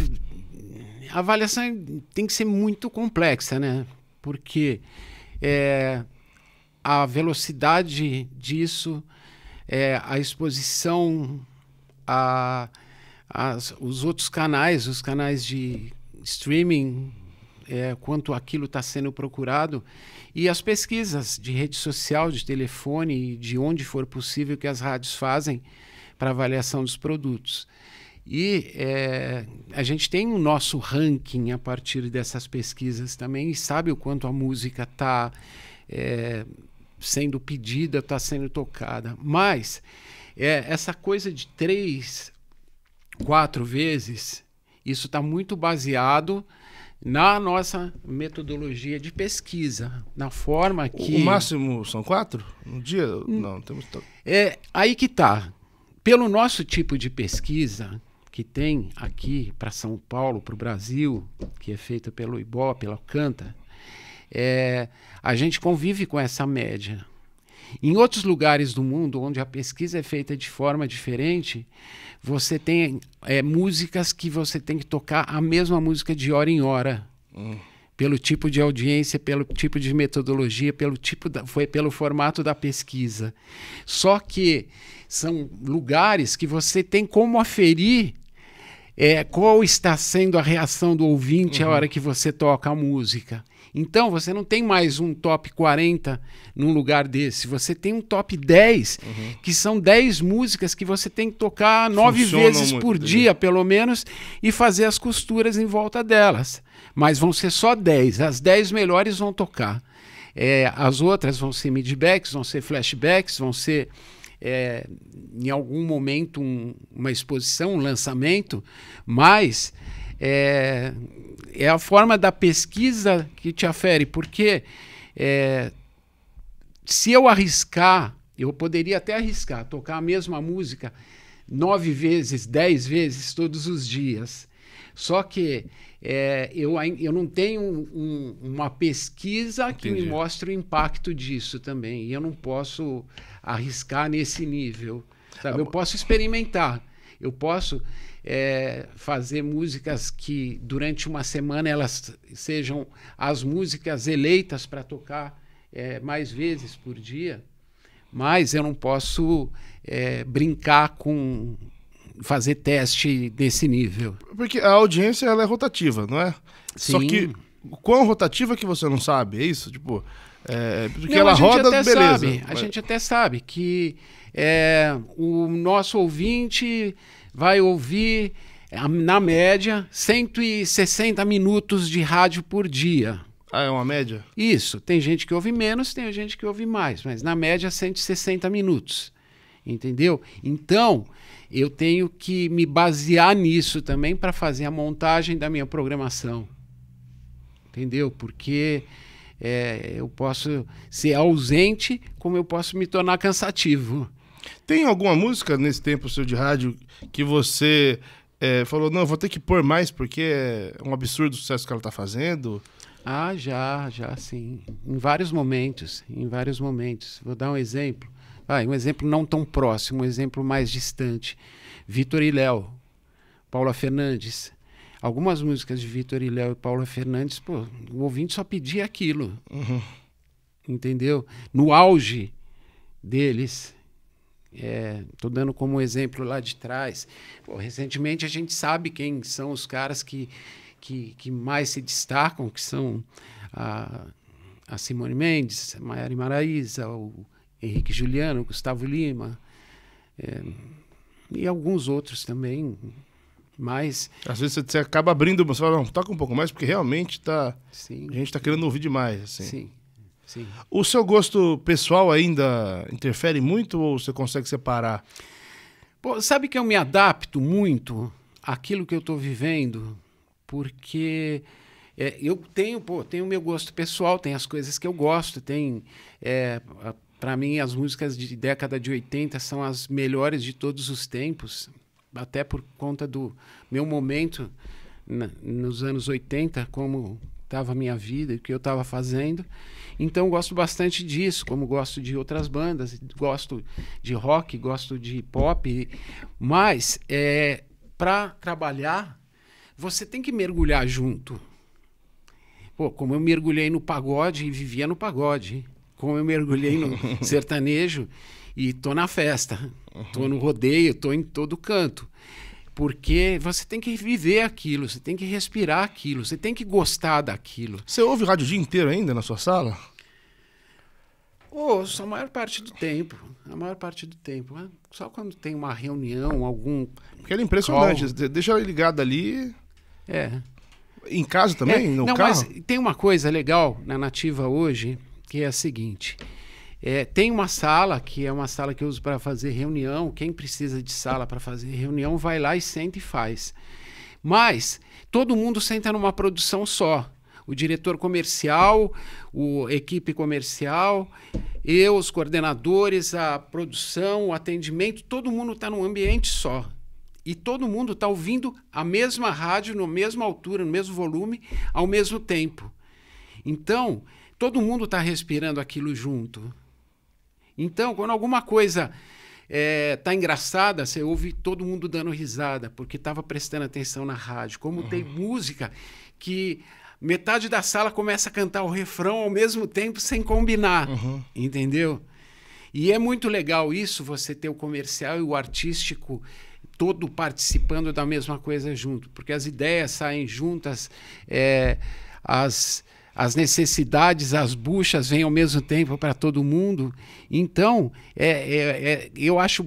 a avaliação tem que ser muito complexa, né? Porque é, a velocidade disso, é, a exposição a, a, os outros canais, os canais de streaming, é, quanto aquilo está sendo procurado, e as pesquisas de rede social, de telefone, de onde for possível que as rádios fazem para avaliação dos produtos. E é, a gente tem o nosso ranking a partir dessas pesquisas também e sabe o quanto a música está é, sendo pedida, está sendo tocada. Mas é, essa coisa de três, quatro vezes, isso está muito baseado na nossa metodologia de pesquisa, na forma que. O máximo são quatro? Um dia? Hum. Não, temos. É aí que está. Pelo nosso tipo de pesquisa, que tem aqui para São Paulo, para o Brasil, que é feita pelo IBOP, pela Canta, é, a gente convive com essa média. Em outros lugares do mundo, onde a pesquisa é feita de forma diferente, você tem é, músicas que você tem que tocar a mesma música de hora em hora. Hum. Pelo tipo de audiência, pelo tipo de metodologia, pelo tipo da, foi pelo formato da pesquisa. Só que são lugares que você tem como aferir é, qual está sendo a reação do ouvinte uhum. à hora que você toca a música. Então você não tem mais um top 40 num lugar desse, você tem um top 10, uhum. que são 10 músicas que você tem que tocar nove vezes por dia, pelo menos, e fazer as costuras em volta delas. Mas vão ser só 10, as 10 melhores vão tocar. É, as outras vão ser midbacks, vão ser flashbacks, vão ser é, em algum momento um, uma exposição, um lançamento, mas é, é, a forma da pesquisa que te afere, porque é, se eu arriscar, eu poderia até arriscar, tocar a mesma música nove vezes, dez vezes todos os dias. Só que é, eu, eu não tenho um, uma pesquisa Entendi. que me mostre o impacto disso também. E eu não posso arriscar nesse nível. Sabe? Eu posso experimentar. Eu posso é, fazer músicas que durante uma semana elas sejam as músicas eleitas para tocar é, mais vezes por dia, mas eu não posso é, brincar com fazer teste desse nível. Porque a audiência ela é rotativa, não é? Sim. Só que quão rotativa que você não sabe, é isso? Tipo, é, é porque não, ela roda, beleza. Sabe, mas... A gente até sabe que é, o nosso ouvinte vai ouvir, na média, 160 minutos de rádio por dia. Ah, é uma média? Isso. Tem gente que ouve menos, tem gente que ouve mais, mas na média 160 minutos. Entendeu? Então, eu tenho que me basear nisso também para fazer a montagem da minha programação. Entendeu? Porque é, eu posso ser ausente, como eu posso me tornar cansativo. Tem alguma música nesse tempo seu de rádio que você é, falou, não, vou ter que pôr mais porque é um absurdo o sucesso que ela está fazendo? Ah, já, já sim. Em vários momentos, em vários momentos. Vou dar um exemplo. Ah, um exemplo não tão próximo, um exemplo mais distante. Vitor e Léo, Paula Fernandes. Algumas músicas de Vitor e Léo e Paula Fernandes, pô, o ouvinte só pedia aquilo. Uhum. Entendeu? No auge deles. Estou é, dando como exemplo lá de trás. Pô, recentemente a gente sabe quem são os caras que, que, que mais se destacam, que são a, a Simone Mendes, a Maiara Imaraíza, o Henrique Juliano, Gustavo Lima é, e alguns outros também. Mas. Às vezes você acaba abrindo, você fala, não, toca um pouco mais, porque realmente tá, Sim. a gente está querendo ouvir demais. Assim. Sim. Sim. O seu gosto pessoal ainda interfere muito ou você consegue separar? Pô, sabe que eu me adapto muito àquilo que eu estou vivendo, porque é, eu tenho, pô, tenho o meu gosto pessoal, tem as coisas que eu gosto, tem é, para mim, as músicas de década de 80 são as melhores de todos os tempos, até por conta do meu momento na, nos anos 80, como estava a minha vida, o que eu estava fazendo. Então, gosto bastante disso, como gosto de outras bandas, gosto de rock, gosto de pop. Mas, é, para trabalhar, você tem que mergulhar junto. Pô, como eu mergulhei no pagode e vivia no pagode como eu mergulhei no sertanejo e tô na festa, tô no rodeio, tô em todo canto. Porque você tem que viver aquilo, você tem que respirar aquilo, você tem que gostar daquilo. Você ouve rádio o dia inteiro ainda na sua sala? Ouço a maior parte do tempo. A maior parte do tempo. Né? Só quando tem uma reunião, algum. Porque era impressionante. Call. Deixa ligado ali. É. Em casa também? É, no não, carro? mas tem uma coisa legal na nativa hoje que é a seguinte. É, tem uma sala, que é uma sala que eu uso para fazer reunião. Quem precisa de sala para fazer reunião, vai lá e senta e faz. Mas todo mundo senta numa produção só. O diretor comercial, a equipe comercial, eu, os coordenadores, a produção, o atendimento, todo mundo está num ambiente só. E todo mundo está ouvindo a mesma rádio, na mesma altura, no mesmo volume, ao mesmo tempo. Então, todo mundo está respirando aquilo junto. Então, quando alguma coisa é, tá engraçada, você ouve todo mundo dando risada, porque estava prestando atenção na rádio. Como uhum. tem música que metade da sala começa a cantar o refrão ao mesmo tempo sem combinar, uhum. entendeu? E é muito legal isso, você ter o comercial e o artístico todo participando da mesma coisa junto, porque as ideias saem juntas, é, as as necessidades, as buchas vêm ao mesmo tempo para todo mundo. Então, é, é, é, eu acho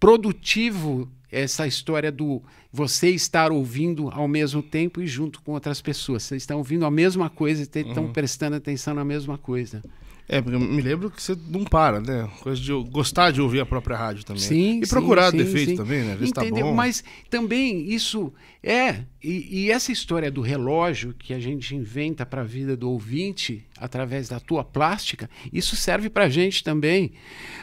produtivo essa história do você estar ouvindo ao mesmo tempo e junto com outras pessoas. Vocês estão ouvindo a mesma coisa e estão uhum. prestando atenção na mesma coisa. É, porque eu me lembro que você não para, né? Coisa de gostar de ouvir a própria rádio também. Sim, E procurar sim, defeito sim, também, né? Ver tá Entendeu? Tá Mas também isso é... E, e essa história do relógio que a gente inventa para a vida do ouvinte através da tua plástica, isso serve para a gente também.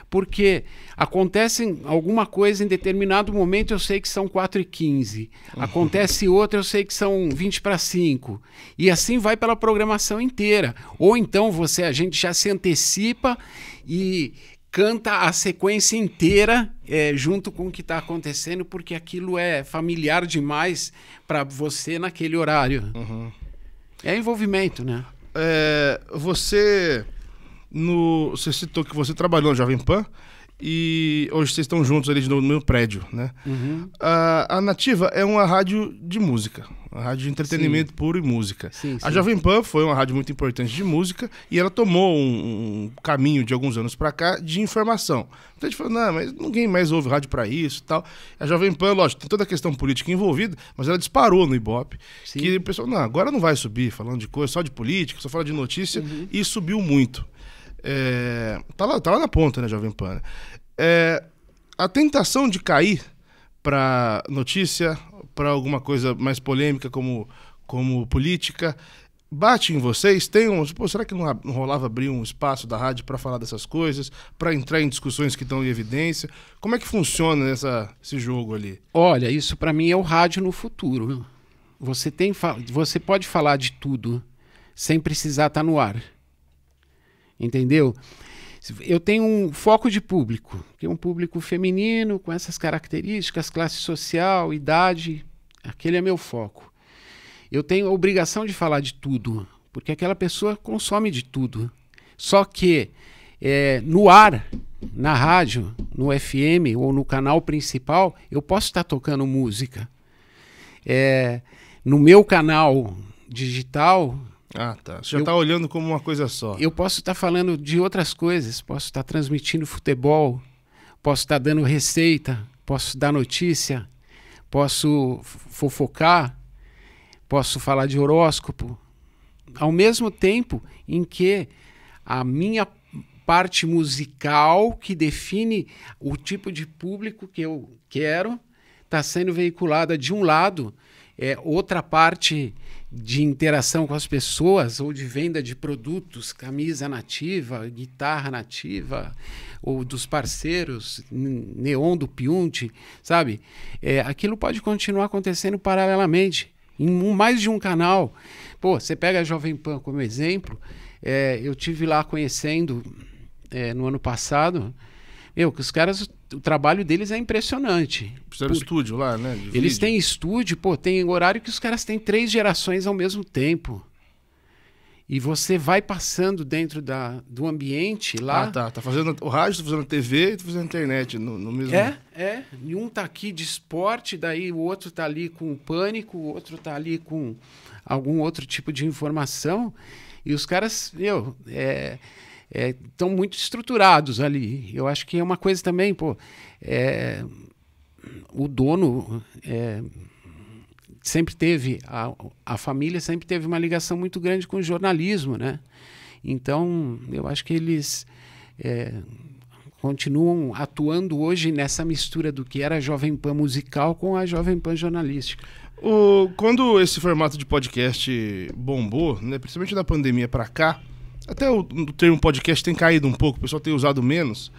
Porque acontece alguma coisa em determinado momento, eu sei que são 4 e 15. Uhum. Acontece outra, eu sei que são 20 para 5. E assim vai pela programação inteira. Ou então você, a gente já se antecipa e canta a sequência inteira é, junto com o que está acontecendo, porque aquilo é familiar demais para você naquele horário. Uhum. É envolvimento, né? é, você no, você citou que você trabalhou no Jovem Pan e hoje vocês estão juntos ali no meu prédio, né? Uhum. A, a Nativa é uma rádio de música, uma rádio de entretenimento sim. puro e música. Sim, a Jovem Pan foi uma rádio muito importante de música e ela tomou um, um caminho de alguns anos para cá de informação. Então a gente falou, não, mas ninguém mais ouve rádio para isso tal. A Jovem Pan, lógico, tem toda a questão política envolvida, mas ela disparou no Ibope. Sim. Que o pessoal, não, agora não vai subir falando de coisa, só de política, só fala de notícia, uhum. e subiu muito. É, tá, lá, tá lá na ponta, né, Jovem Pan? É, a tentação de cair para notícia, para alguma coisa mais polêmica como, como política. Bate em vocês, tem um, pô, será que não, rolava abrir um espaço da rádio para falar dessas coisas, para entrar em discussões que estão em evidência? Como é que funciona essa, esse jogo ali? Olha, isso para mim é o rádio no futuro. Você tem você pode falar de tudo sem precisar estar tá no ar. Entendeu? Eu tenho um foco de público, que é um público feminino, com essas características, classe social, idade, aquele é meu foco. Eu tenho a obrigação de falar de tudo, porque aquela pessoa consome de tudo. Só que é, no ar, na rádio, no FM ou no canal principal, eu posso estar tocando música. É, no meu canal digital, ah, tá. Você já está olhando como uma coisa só. Eu posso estar tá falando de outras coisas, posso estar tá transmitindo futebol, posso estar tá dando receita, posso dar notícia, posso fofocar, posso falar de horóscopo. Ao mesmo tempo em que a minha parte musical que define o tipo de público que eu quero está sendo veiculada de um lado, é outra parte de interação com as pessoas ou de venda de produtos, camisa nativa, guitarra nativa, ou dos parceiros, neon do Piunte, sabe? É, aquilo pode continuar acontecendo paralelamente, em um, mais de um canal. Pô, você pega a Jovem Pan como exemplo, é, eu tive lá conhecendo é, no ano passado, meu, que os caras o trabalho deles é impressionante. Fizeram por... estúdio lá, né? Eles têm estúdio, pô, tem horário que os caras têm três gerações ao mesmo tempo. E você vai passando dentro da, do ambiente lá. Ah, tá. Tá fazendo o rádio, tá fazendo TV e tá fazendo internet no, no mesmo. É, é. E um tá aqui de esporte, daí o outro tá ali com o pânico, o outro tá ali com algum outro tipo de informação. E os caras, meu, é, é, estão muito estruturados ali. Eu acho que é uma coisa também, pô, é, o dono é, sempre teve, a, a família sempre teve uma ligação muito grande com o jornalismo, né? Então, eu acho que eles é, continuam atuando hoje nessa mistura do que era a Jovem Pan musical com a Jovem Pan jornalística. O, quando esse formato de podcast bombou, né, principalmente da pandemia para cá, até o termo podcast tem caído um pouco, o pessoal tem usado menos,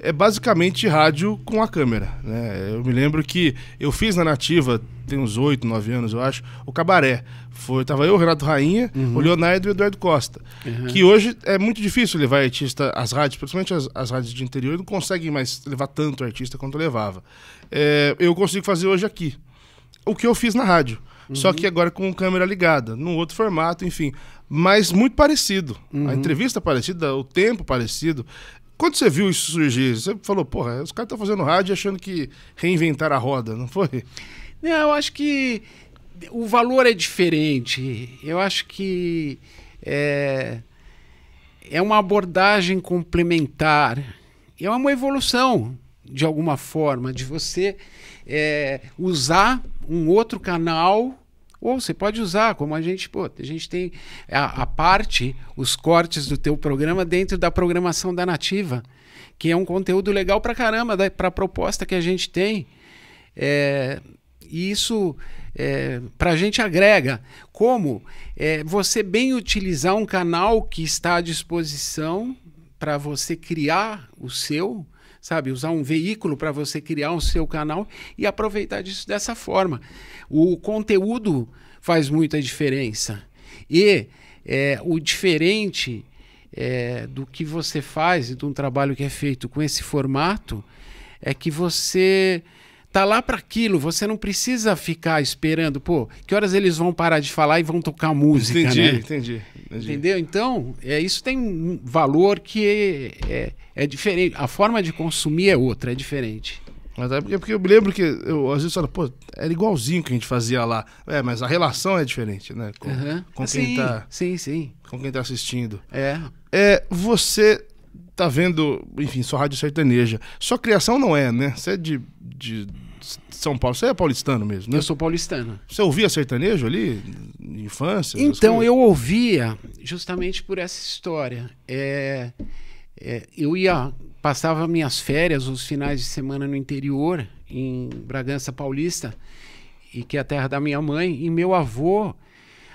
é basicamente rádio com a câmera. Né? Eu me lembro que eu fiz na Nativa, tem uns 8, 9 anos, eu acho, o Cabaré. Foi, tava eu, o Renato Rainha, uhum. o Leonardo e o Eduardo Costa. Uhum. Que hoje é muito difícil levar artista, às rádios, principalmente as, as rádios de interior, não conseguem mais levar tanto artista quanto levava. É, eu consigo fazer hoje aqui. O que eu fiz na rádio. Uhum. Só que uhum. agora com câmera ligada, num outro formato, enfim. Mas muito parecido. Uhum. A entrevista parecida, o tempo parecido. Quando você viu isso surgir, você falou, porra, os caras estão fazendo rádio achando que reinventaram a roda, não foi? Não, eu acho que o valor é diferente. Eu acho que é, é uma abordagem complementar. É uma evolução de alguma forma, de você é, usar um outro canal. Ou você pode usar, como a gente, pô, a gente tem a, a parte, os cortes do teu programa dentro da programação da Nativa, que é um conteúdo legal pra caramba, para a proposta que a gente tem. É, e isso é, para a gente agrega. Como é, você bem utilizar um canal que está à disposição para você criar o seu, sabe? Usar um veículo para você criar o seu canal e aproveitar disso dessa forma. O conteúdo faz muita diferença. E é, o diferente é, do que você faz, de um trabalho que é feito com esse formato, é que você tá lá para aquilo, você não precisa ficar esperando, pô, que horas eles vão parar de falar e vão tocar música, entendi, né? Entendi, entendi. Entendeu? Então, é, isso tem um valor que é, é, é diferente, a forma de consumir é outra, é diferente. Mas é porque, eu me lembro que eu, às vezes falo, pô, era igualzinho que a gente fazia lá. É, mas a relação é diferente, né? Com, uhum. com quem sim, tá. Sim, sim. Com quem tá assistindo. É. É, você tá vendo, enfim, só rádio sertaneja. Sua criação não é, né? Você é de, de São Paulo, você é paulistano mesmo, né? Eu sou paulistano. Você ouvia sertanejo ali, infância? Então, eu ouvia justamente por essa história. É, é, eu ia, passava minhas férias, os finais de semana no interior, em Bragança Paulista, e que é a terra da minha mãe, e meu avô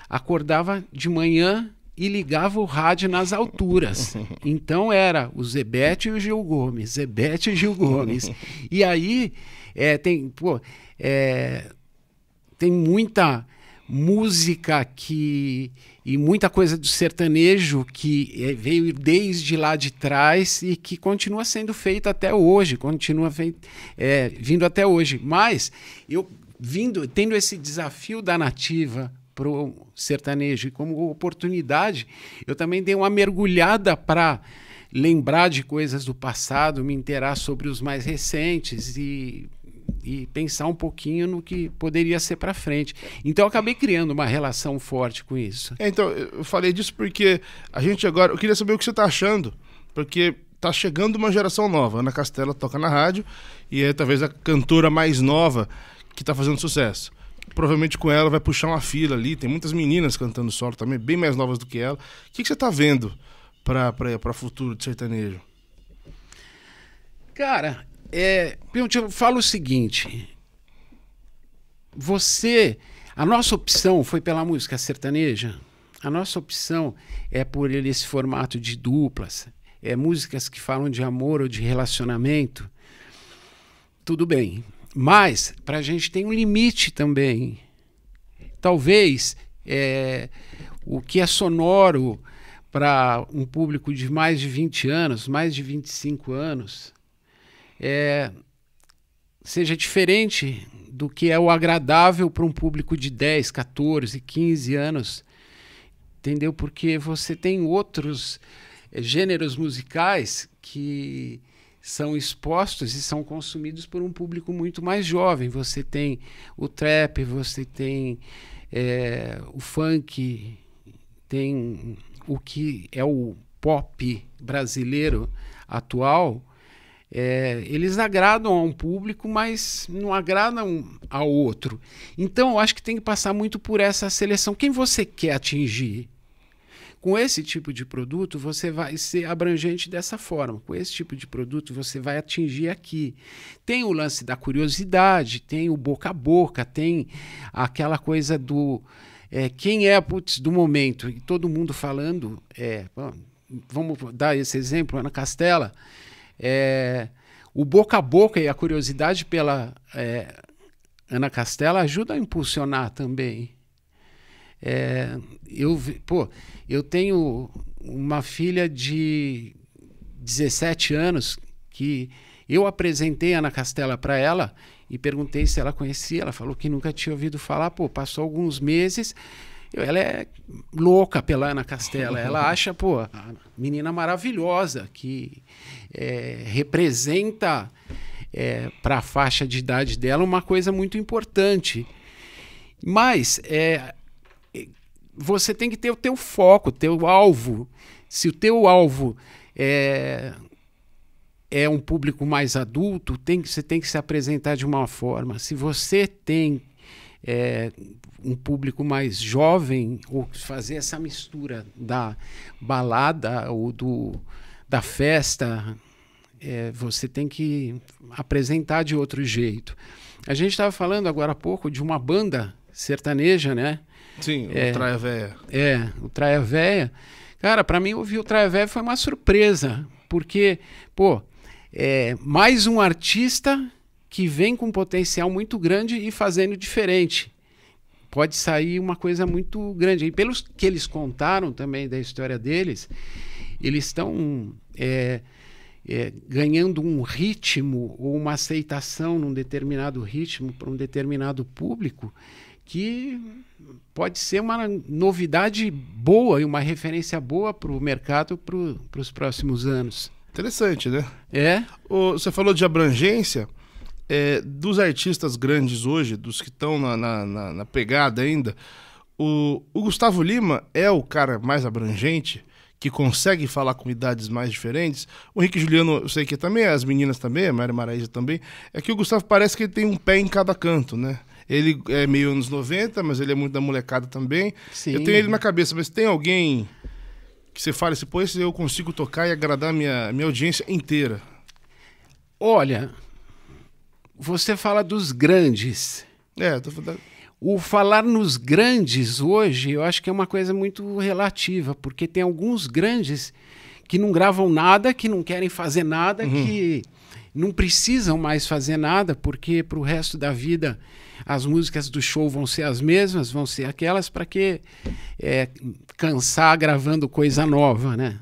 acordava de manhã e ligava o rádio nas alturas. Então era o Zebete e o Gil Gomes, Zebete e Gil Gomes. E aí é, tem, pô, é, tem muita música que e muita coisa do sertanejo que é, veio desde lá de trás e que continua sendo feita até hoje, continua é, vindo até hoje. Mas eu vindo, tendo esse desafio da nativa para o sertanejo. E como oportunidade, eu também dei uma mergulhada para lembrar de coisas do passado, me interar sobre os mais recentes e, e pensar um pouquinho no que poderia ser para frente. Então eu acabei criando uma relação forte com isso. É, então, eu falei disso porque a gente agora. Eu queria saber o que você está achando, porque tá chegando uma geração nova. Ana Castela toca na rádio e é talvez a cantora mais nova que está fazendo sucesso provavelmente com ela vai puxar uma fila ali. Tem muitas meninas cantando solo também, bem mais novas do que ela. O que, que você está vendo para futuro de sertanejo? Cara, é, eu te falo o seguinte. Você. A nossa opção foi pela música sertaneja. A nossa opção é por ele esse formato de duplas, é músicas que falam de amor ou de relacionamento. Tudo bem, mas para a gente tem um limite também. Talvez é, o que é sonoro para um público de mais de 20 anos, mais de 25 anos, é, seja diferente do que é o agradável para um público de 10, 14, 15 anos. Entendeu? Porque você tem outros é, gêneros musicais que são expostos e são consumidos por um público muito mais jovem. Você tem o trap, você tem é, o funk, tem o que é o pop brasileiro atual. É, eles agradam a um público, mas não agradam ao outro. Então, eu acho que tem que passar muito por essa seleção. Quem você quer atingir? Com esse tipo de produto, você vai ser abrangente dessa forma. Com esse tipo de produto, você vai atingir aqui. Tem o lance da curiosidade, tem o boca a boca, tem aquela coisa do é, quem é putz, do momento. E todo mundo falando. É, vamos dar esse exemplo, Ana Castela. É, o boca a boca e a curiosidade pela é, Ana Castela ajuda a impulsionar também. É, eu, pô, eu tenho uma filha de 17 anos que eu apresentei Ana Castela para ela e perguntei se ela conhecia. Ela falou que nunca tinha ouvido falar. Pô, passou alguns meses. Ela é louca pela Ana Castela. Ela acha, pô, a menina maravilhosa que é, representa é, para a faixa de idade dela uma coisa muito importante. Mas é, você tem que ter o teu foco, o teu alvo. Se o teu alvo é, é um público mais adulto, tem, você tem que se apresentar de uma forma. Se você tem é, um público mais jovem, ou fazer essa mistura da balada ou do, da festa, é, você tem que apresentar de outro jeito. A gente estava falando agora há pouco de uma banda sertaneja, né? Sim, é. é, o Traia Véia. É, o Traia Véia. Cara, para mim ouvir o Traia Véia foi uma surpresa, porque, pô, é mais um artista que vem com um potencial muito grande e fazendo diferente. Pode sair uma coisa muito grande. E pelos que eles contaram também da história deles, eles estão é, é, ganhando um ritmo ou uma aceitação num determinado ritmo para um determinado público que pode ser uma novidade boa e uma referência boa para o mercado para os próximos anos. Interessante, né? É. O, você falou de abrangência. É, dos artistas grandes hoje, dos que estão na, na, na, na, pegada ainda, o, o Gustavo Lima é o cara mais abrangente, que consegue falar com idades mais diferentes. O Henrique Juliano, eu sei que também, as meninas também, a Mari Maraísa também. É que o Gustavo parece que ele tem um pé em cada canto, né? Ele é meio anos 90, mas ele é muito da molecada também. Sim. Eu tenho ele na cabeça, mas tem alguém que você fala assim, pô, esse eu consigo tocar e agradar minha, minha audiência inteira? Olha, você fala dos grandes. É, tô falando. O falar nos grandes hoje, eu acho que é uma coisa muito relativa, porque tem alguns grandes que não gravam nada, que não querem fazer nada, uhum. que não precisam mais fazer nada, porque para o resto da vida as músicas do show vão ser as mesmas, vão ser aquelas para que é, cansar gravando coisa nova, né?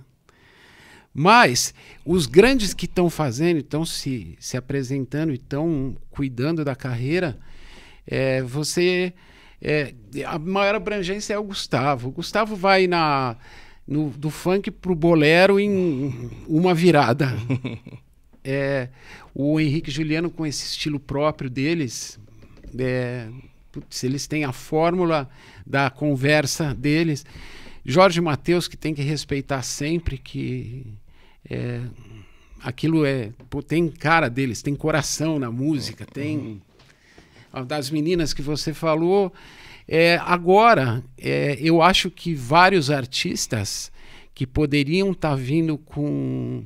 Mas os grandes que estão fazendo, estão se, se apresentando e estão cuidando da carreira, é, você. É, a maior abrangência é o Gustavo. O Gustavo vai na, no, do funk pro bolero em uma virada. É, o Henrique Juliano, com esse estilo próprio deles, é, putz, eles têm a fórmula da conversa deles. Jorge Mateus que tem que respeitar sempre que é, aquilo é pô, tem cara deles, tem coração na música, tem uhum. das meninas que você falou. É, agora é, eu acho que vários artistas que poderiam estar tá vindo com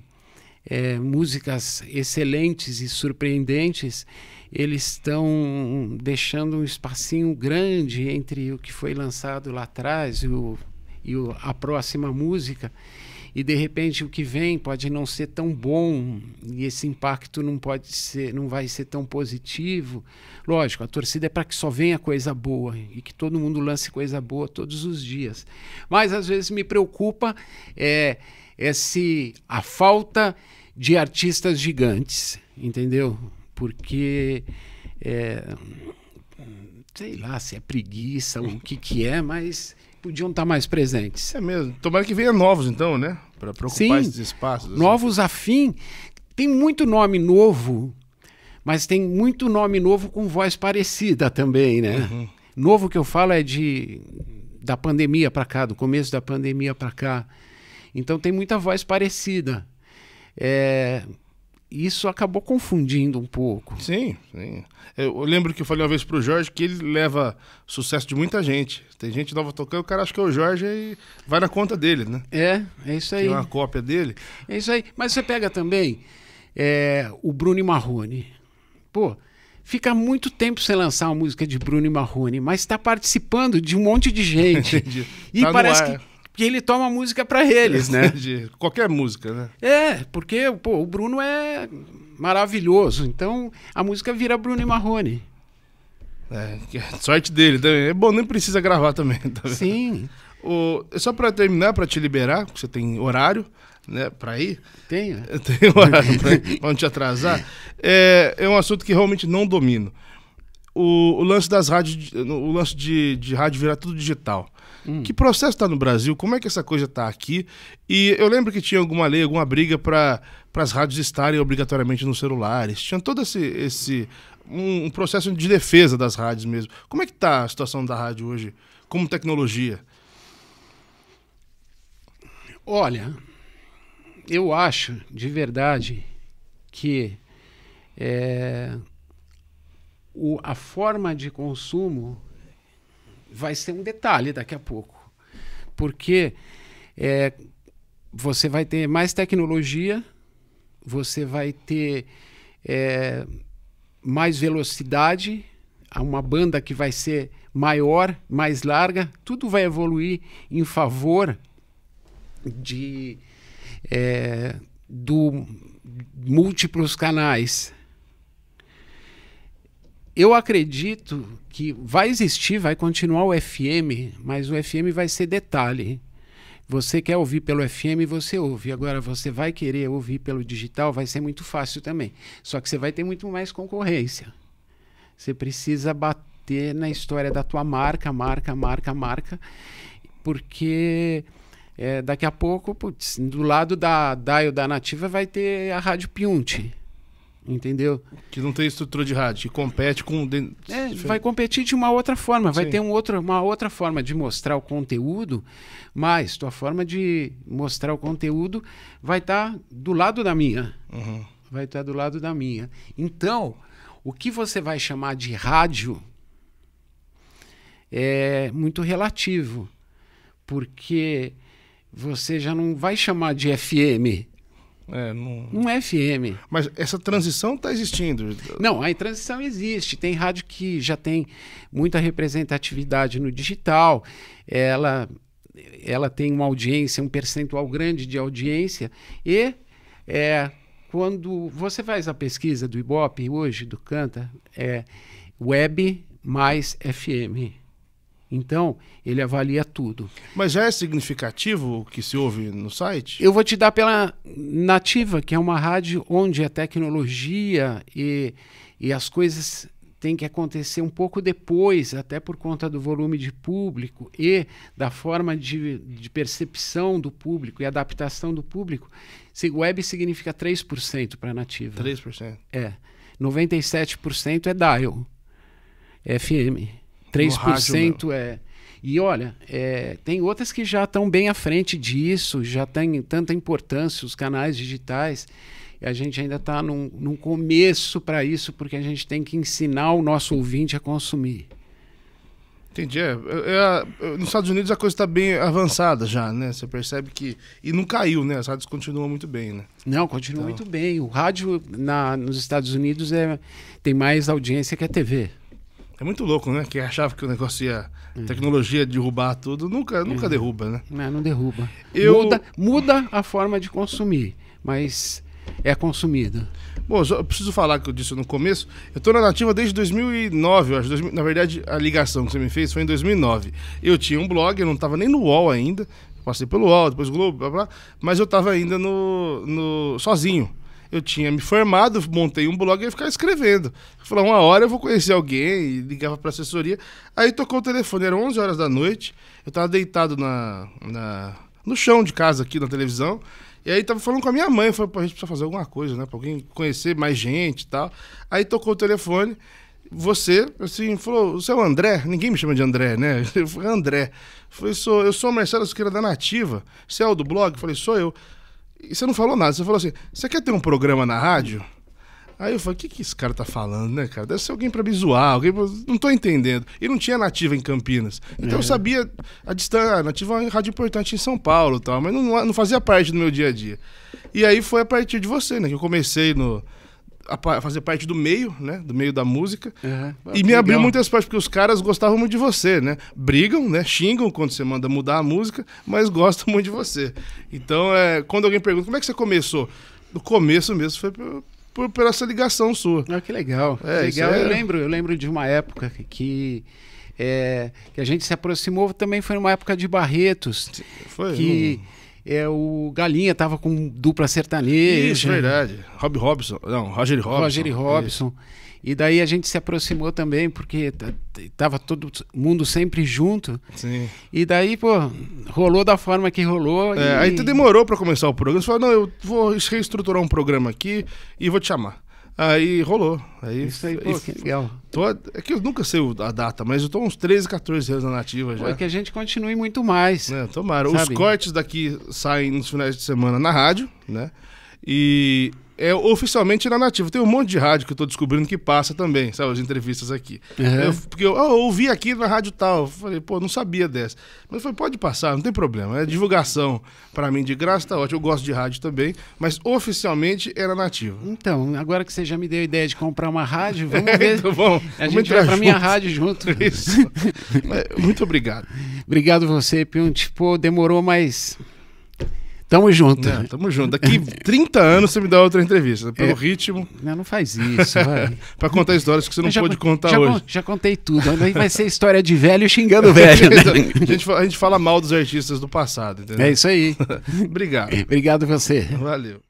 é, músicas excelentes e surpreendentes, eles estão deixando um espacinho grande entre o que foi lançado lá atrás e, o, e o, a próxima música. E de repente o que vem pode não ser tão bom e esse impacto não pode ser, não vai ser tão positivo. Lógico, a torcida é para que só venha coisa boa e que todo mundo lance coisa boa todos os dias. Mas às vezes me preocupa é, esse a falta de artistas gigantes, entendeu? Porque é, sei lá se é preguiça ou o que que é, mas podiam estar tá mais presentes. É mesmo. Tomara que venha novos então, né? Para ocupar esses espaços. Assim. Novos afim. Tem muito nome novo, mas tem muito nome novo com voz parecida também, né? Uhum. Novo que eu falo é de da pandemia para cá, do começo da pandemia para cá. Então tem muita voz parecida. É, isso acabou confundindo um pouco. Sim, sim. Eu lembro que eu falei uma vez pro Jorge que ele leva sucesso de muita gente. Tem gente nova tocando, o cara acha que é o Jorge e vai na conta dele, né? É, é isso aí. Tem uma cópia dele. É isso aí. Mas você pega também é, o Bruno Marrone. Pô, fica muito tempo sem lançar uma música de Bruno Marrone, mas está participando de um monte de gente. Entendi. E tá parece que porque ele toma música para eles, né? De qualquer música, né? É, porque pô, o Bruno é maravilhoso. Então a música vira Bruno e Marrone. É, é sorte dele também. Né? É bom, nem precisa gravar também. Tá Sim. O, só para terminar, para te liberar, você tem horário né, para ir? Tenho. Tem horário para não te atrasar. É, é um assunto que realmente não domino o, o, lance das rádios, o lance de, de rádio virar tudo digital. Hum. Que processo está no Brasil? Como é que essa coisa está aqui? E eu lembro que tinha alguma lei, alguma briga para as rádios estarem obrigatoriamente nos celulares. Tinha todo esse, esse um, um, processo de defesa das rádios mesmo. Como é que está a situação da rádio hoje, como tecnologia? Olha, eu acho de verdade que é, o, a forma de consumo vai ser um detalhe daqui a pouco. Porque é, você vai ter mais tecnologia, você vai ter é, mais velocidade, uma banda que vai ser maior, mais larga, tudo vai evoluir em favor de é, do múltiplos canais eu acredito que vai existir, vai continuar o FM, mas o FM vai ser detalhe. Você quer ouvir pelo FM, você ouve. Agora, você vai querer ouvir pelo digital, vai ser muito fácil também. Só que você vai ter muito mais concorrência. Você precisa bater na história da tua marca, marca, marca, marca, porque é, daqui a pouco, putz, do lado da DAIO da Nativa vai ter a Rádio Piunte entendeu? Que não tem estrutura de rádio, que compete com. É, vai competir de uma outra forma, vai Sim. ter um outro, uma outra forma de mostrar o conteúdo, mas tua forma de mostrar o conteúdo vai estar tá do lado da minha. Uhum. Vai estar tá do lado da minha. Então, o que você vai chamar de rádio é muito relativo, porque você já não vai chamar de FM. É, num... FM. Mas essa transição está existindo. Não, a transição existe. Tem rádio que já tem muita representatividade no digital. Ela, ela tem uma audiência, um percentual grande de audiência. E é, quando você faz a pesquisa do Ibope hoje, do Canta, é web mais FM. Então, ele avalia tudo. Mas já é significativo o que se ouve no site? Eu vou te dar pela Nativa, que é uma rádio onde a tecnologia e, e as coisas têm que acontecer um pouco depois, até por conta do volume de público e da forma de, de percepção do público e adaptação do público. Se web significa 3% para a Nativa. 3%? É. 97% é dial, FM. 3% é. E olha, é, tem outras que já estão bem à frente disso, já têm tanta importância, os canais digitais. A gente ainda está num, num começo para isso, porque a gente tem que ensinar o nosso ouvinte a consumir. Entendi. é, é, é, é nos Estados Unidos a coisa está bem avançada já, né? Você percebe que. E não caiu, né? As rádios continuam muito bem, né? Não, continua então... muito bem. O rádio na, nos Estados Unidos é, tem mais audiência que a TV. É muito louco, né? Que achava que o negócio ia. Hum. Tecnologia derrubar tudo, nunca, nunca hum. derruba, né? Não, não derruba. Eu... Muda, muda a forma de consumir, mas é consumida. Bom, eu preciso falar que eu disse no começo. Eu estou na nativa desde 2009, eu acho. na verdade, a ligação que você me fez foi em 2009. Eu tinha um blog, eu não estava nem no UOL ainda. Passei pelo UOL, depois Globo, blá blá. Mas eu estava ainda no, no sozinho eu tinha me formado, montei um blog e ia ficar escrevendo. falou uma hora eu vou conhecer alguém, e ligava pra assessoria. Aí tocou o telefone, eram 11 horas da noite, eu tava deitado na, na no chão de casa aqui na televisão. E aí tava falando com a minha mãe, falou, a gente precisa fazer alguma coisa, né? Pra alguém conhecer mais gente e tal. Aí tocou o telefone, você, assim, falou, você é o André? Ninguém me chama de André, né? Eu falei, André. Eu falei, sou, eu sou o Marcelo Siqueira da Nativa. Você é o do blog? Eu falei, sou eu. E você não falou nada, você falou assim: você quer ter um programa na rádio? Aí eu falei, o que, que esse cara tá falando, né, cara? Deve ser alguém pra me zoar, alguém pra... Não tô entendendo. E não tinha nativa em Campinas. Então é. eu sabia a distância, a nativa é uma rádio importante em São Paulo e tal, mas não, não fazia parte do meu dia a dia. E aí foi a partir de você, né, que eu comecei no, a fazer parte do meio, né? Do meio da música. Uhum. e ah, me abriu muitas partes, porque os caras gostavam muito de você, né? Brigam, né? Xingam quando você manda mudar a música, mas gostam muito de você. Então, é, quando alguém pergunta como é que você começou, no começo mesmo foi por, por, por essa ligação sua. Ah, que legal. É, legal. É... Eu lembro, eu lembro de uma época que. É, que a gente se aproximou também foi numa época de Barretos. Foi. Que, um é, o Galinha tava com dupla sertaneja. Isso, verdade. Rob Robson. Não, Roger Robson. Roger Robson. Isso. E daí a gente se aproximou também, porque tava todo mundo sempre junto. Sim. E daí, pô, rolou da forma que rolou. É, e... Aí tu demorou para começar o programa. Você falou, não, eu vou reestruturar um programa aqui e vou te chamar. Aí rolou. Aí, Isso aí, pô, que legal. Tô, é que eu nunca sei a data, mas eu tô uns 13, 14 anos na nativa já. é que a gente continue muito mais. É, tomara. Sabe? Os cortes daqui saem nos finais de semana na rádio, né? E é oficialmente na nativa. Tem um monte de rádio que eu tô descobrindo que passa também, sabe? As entrevistas aqui. Uhum. Eu, porque eu, eu, ouvi aqui na rádio tal. falei, pô, não sabia dessa. Mas foi pode passar, não tem problema. É divulgação para mim de graça, tá ótimo. Eu gosto de rádio também, mas oficialmente era é nativa. Então, agora que você já me deu a ideia de comprar uma rádio, vamos é, ver. então, a vamos gente vai pra minha rádio junto. Isso. Muito obrigado. Obrigado você, Pion. Tipo, demorou, mas Tamo junto. Não, tamo junto. Daqui 30 anos você me dá outra entrevista, pelo é, ritmo. Não, não faz isso. para contar histórias que você não já, pôde contar já, hoje. Já contei tudo. Aí vai ser história de velho xingando velho. Né? a, gente, a gente fala mal dos artistas do passado, entendeu? É isso aí. Obrigado. Obrigado você. Valeu.